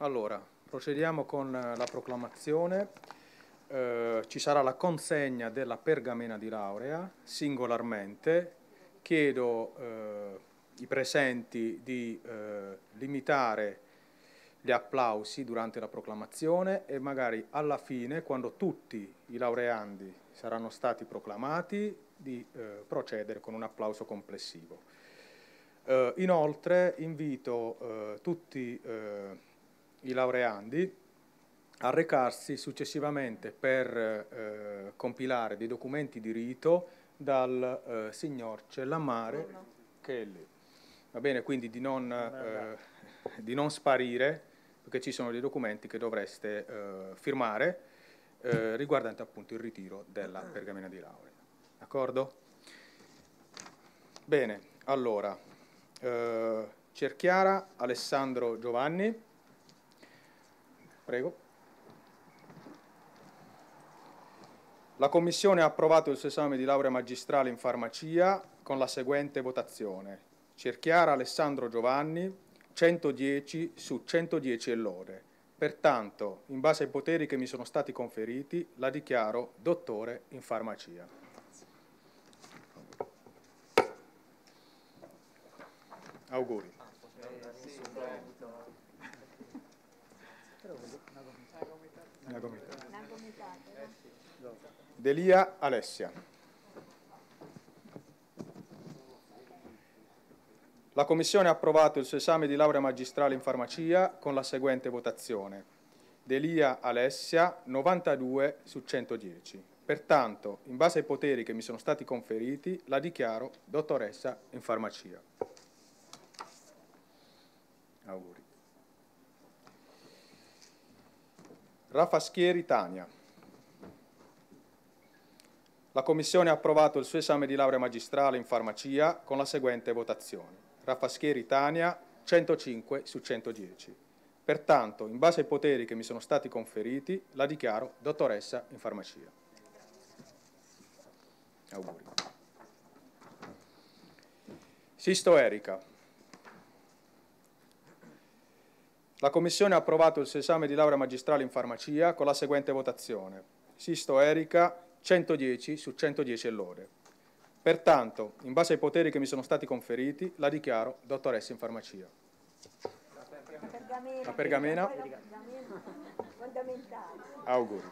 Allora, procediamo con eh, la proclamazione. Eh, ci sarà la consegna della pergamena di laurea singolarmente. Chiedo eh, i presenti di eh, limitare gli applausi durante la proclamazione e magari alla fine, quando tutti i laureandi saranno stati proclamati, di eh, procedere con un applauso complessivo. Eh, inoltre invito tutti i laureandi a recarsi successivamente per eh, compilare dei documenti di rito dal eh, signor Cellamare oh no. Kelly. Va bene, quindi di non, eh, di non, sparire, perché ci sono dei documenti che dovreste eh, firmare eh, riguardanti appunto il ritiro della pergamena di laurea. D'accordo? Bene, allora, eh, Cerchiara Alessandro Giovanni. Prego. La Commissione ha approvato il suo esame di laurea magistrale in farmacia con la seguente votazione. Cerchiara Alessandro Giovanni, 110 su 110 e lode. Pertanto, in base ai poteri che mi sono stati conferiti, la dichiaro dottore in farmacia. Auguri. Eh, una gomitata. Una gomitata. Delia Alessia. La Commissione ha approvato il suo esame di laurea magistrale in farmacia con la seguente votazione. Delia Alessia 92 su 110. Pertanto, in base ai poteri che mi sono stati conferiti, la dichiaro dottoressa in farmacia. Rafa Schieri Tania. La Commissione ha approvato il suo esame di laurea magistrale in farmacia con la seguente votazione. Rafa Schieri Tania, 105 su 110. Pertanto, in base ai poteri che mi sono stati conferiti, la dichiaro dottoressa in farmacia. Auguri. Sisto Erika. La Commissione ha approvato il suo esame di laurea magistrale in farmacia con la seguente votazione. Sisto Erika 110 su 110 all'ore. Pertanto, in base ai poteri che mi sono stati conferiti, la dichiaro dottoressa in farmacia. La pergamena. La pergamena. La pergamena. Auguri.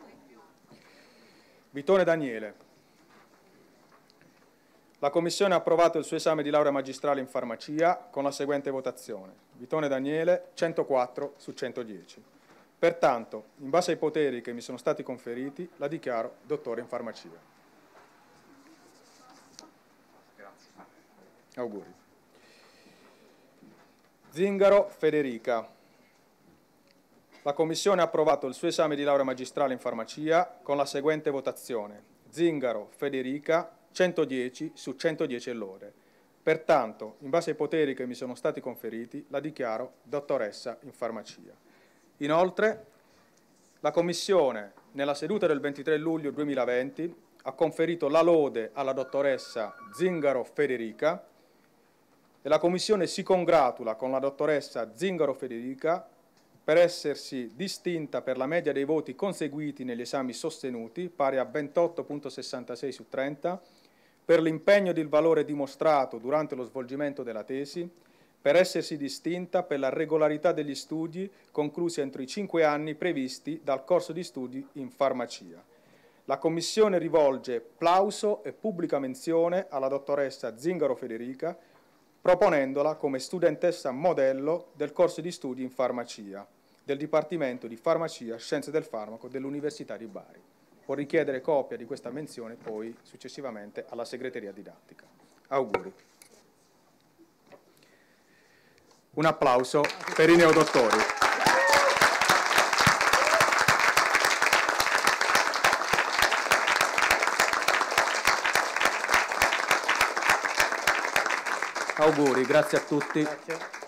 Vitone Daniele. La Commissione ha approvato il suo esame di laurea magistrale in farmacia con la seguente votazione. Vitone Daniele, 104 su 110. Pertanto, in base ai poteri che mi sono stati conferiti, la dichiaro dottore in farmacia. Grazie. Auguri. Zingaro Federica. La Commissione ha approvato il suo esame di laurea magistrale in farmacia con la seguente votazione. Zingaro Federica, 110 su 110 lode. Pertanto, in base ai poteri che mi sono stati conferiti, la dichiaro dottoressa in farmacia. Inoltre, la Commissione, nella seduta del 23 luglio 2020, ha conferito la lode alla dottoressa Zingaro Federica e la Commissione si congratula con la dottoressa Zingaro Federica per essersi distinta per la media dei voti conseguiti negli esami sostenuti, pari a 28.66 su 30, per l'impegno ed il valore dimostrato durante lo svolgimento della tesi, per essersi distinta per la regolarità degli studi conclusi entro i cinque anni previsti dal corso di studi in farmacia. La Commissione rivolge plauso e pubblica menzione alla dottoressa Zingaro Federica, proponendola come studentessa modello del corso di studi in farmacia del Dipartimento di Farmacia, Scienze del Farmaco dell'Università di Bari può richiedere copia di questa menzione poi successivamente alla segreteria didattica. Auguri. Un applauso per i neodottori. Auguri, grazie a tutti. Grazie.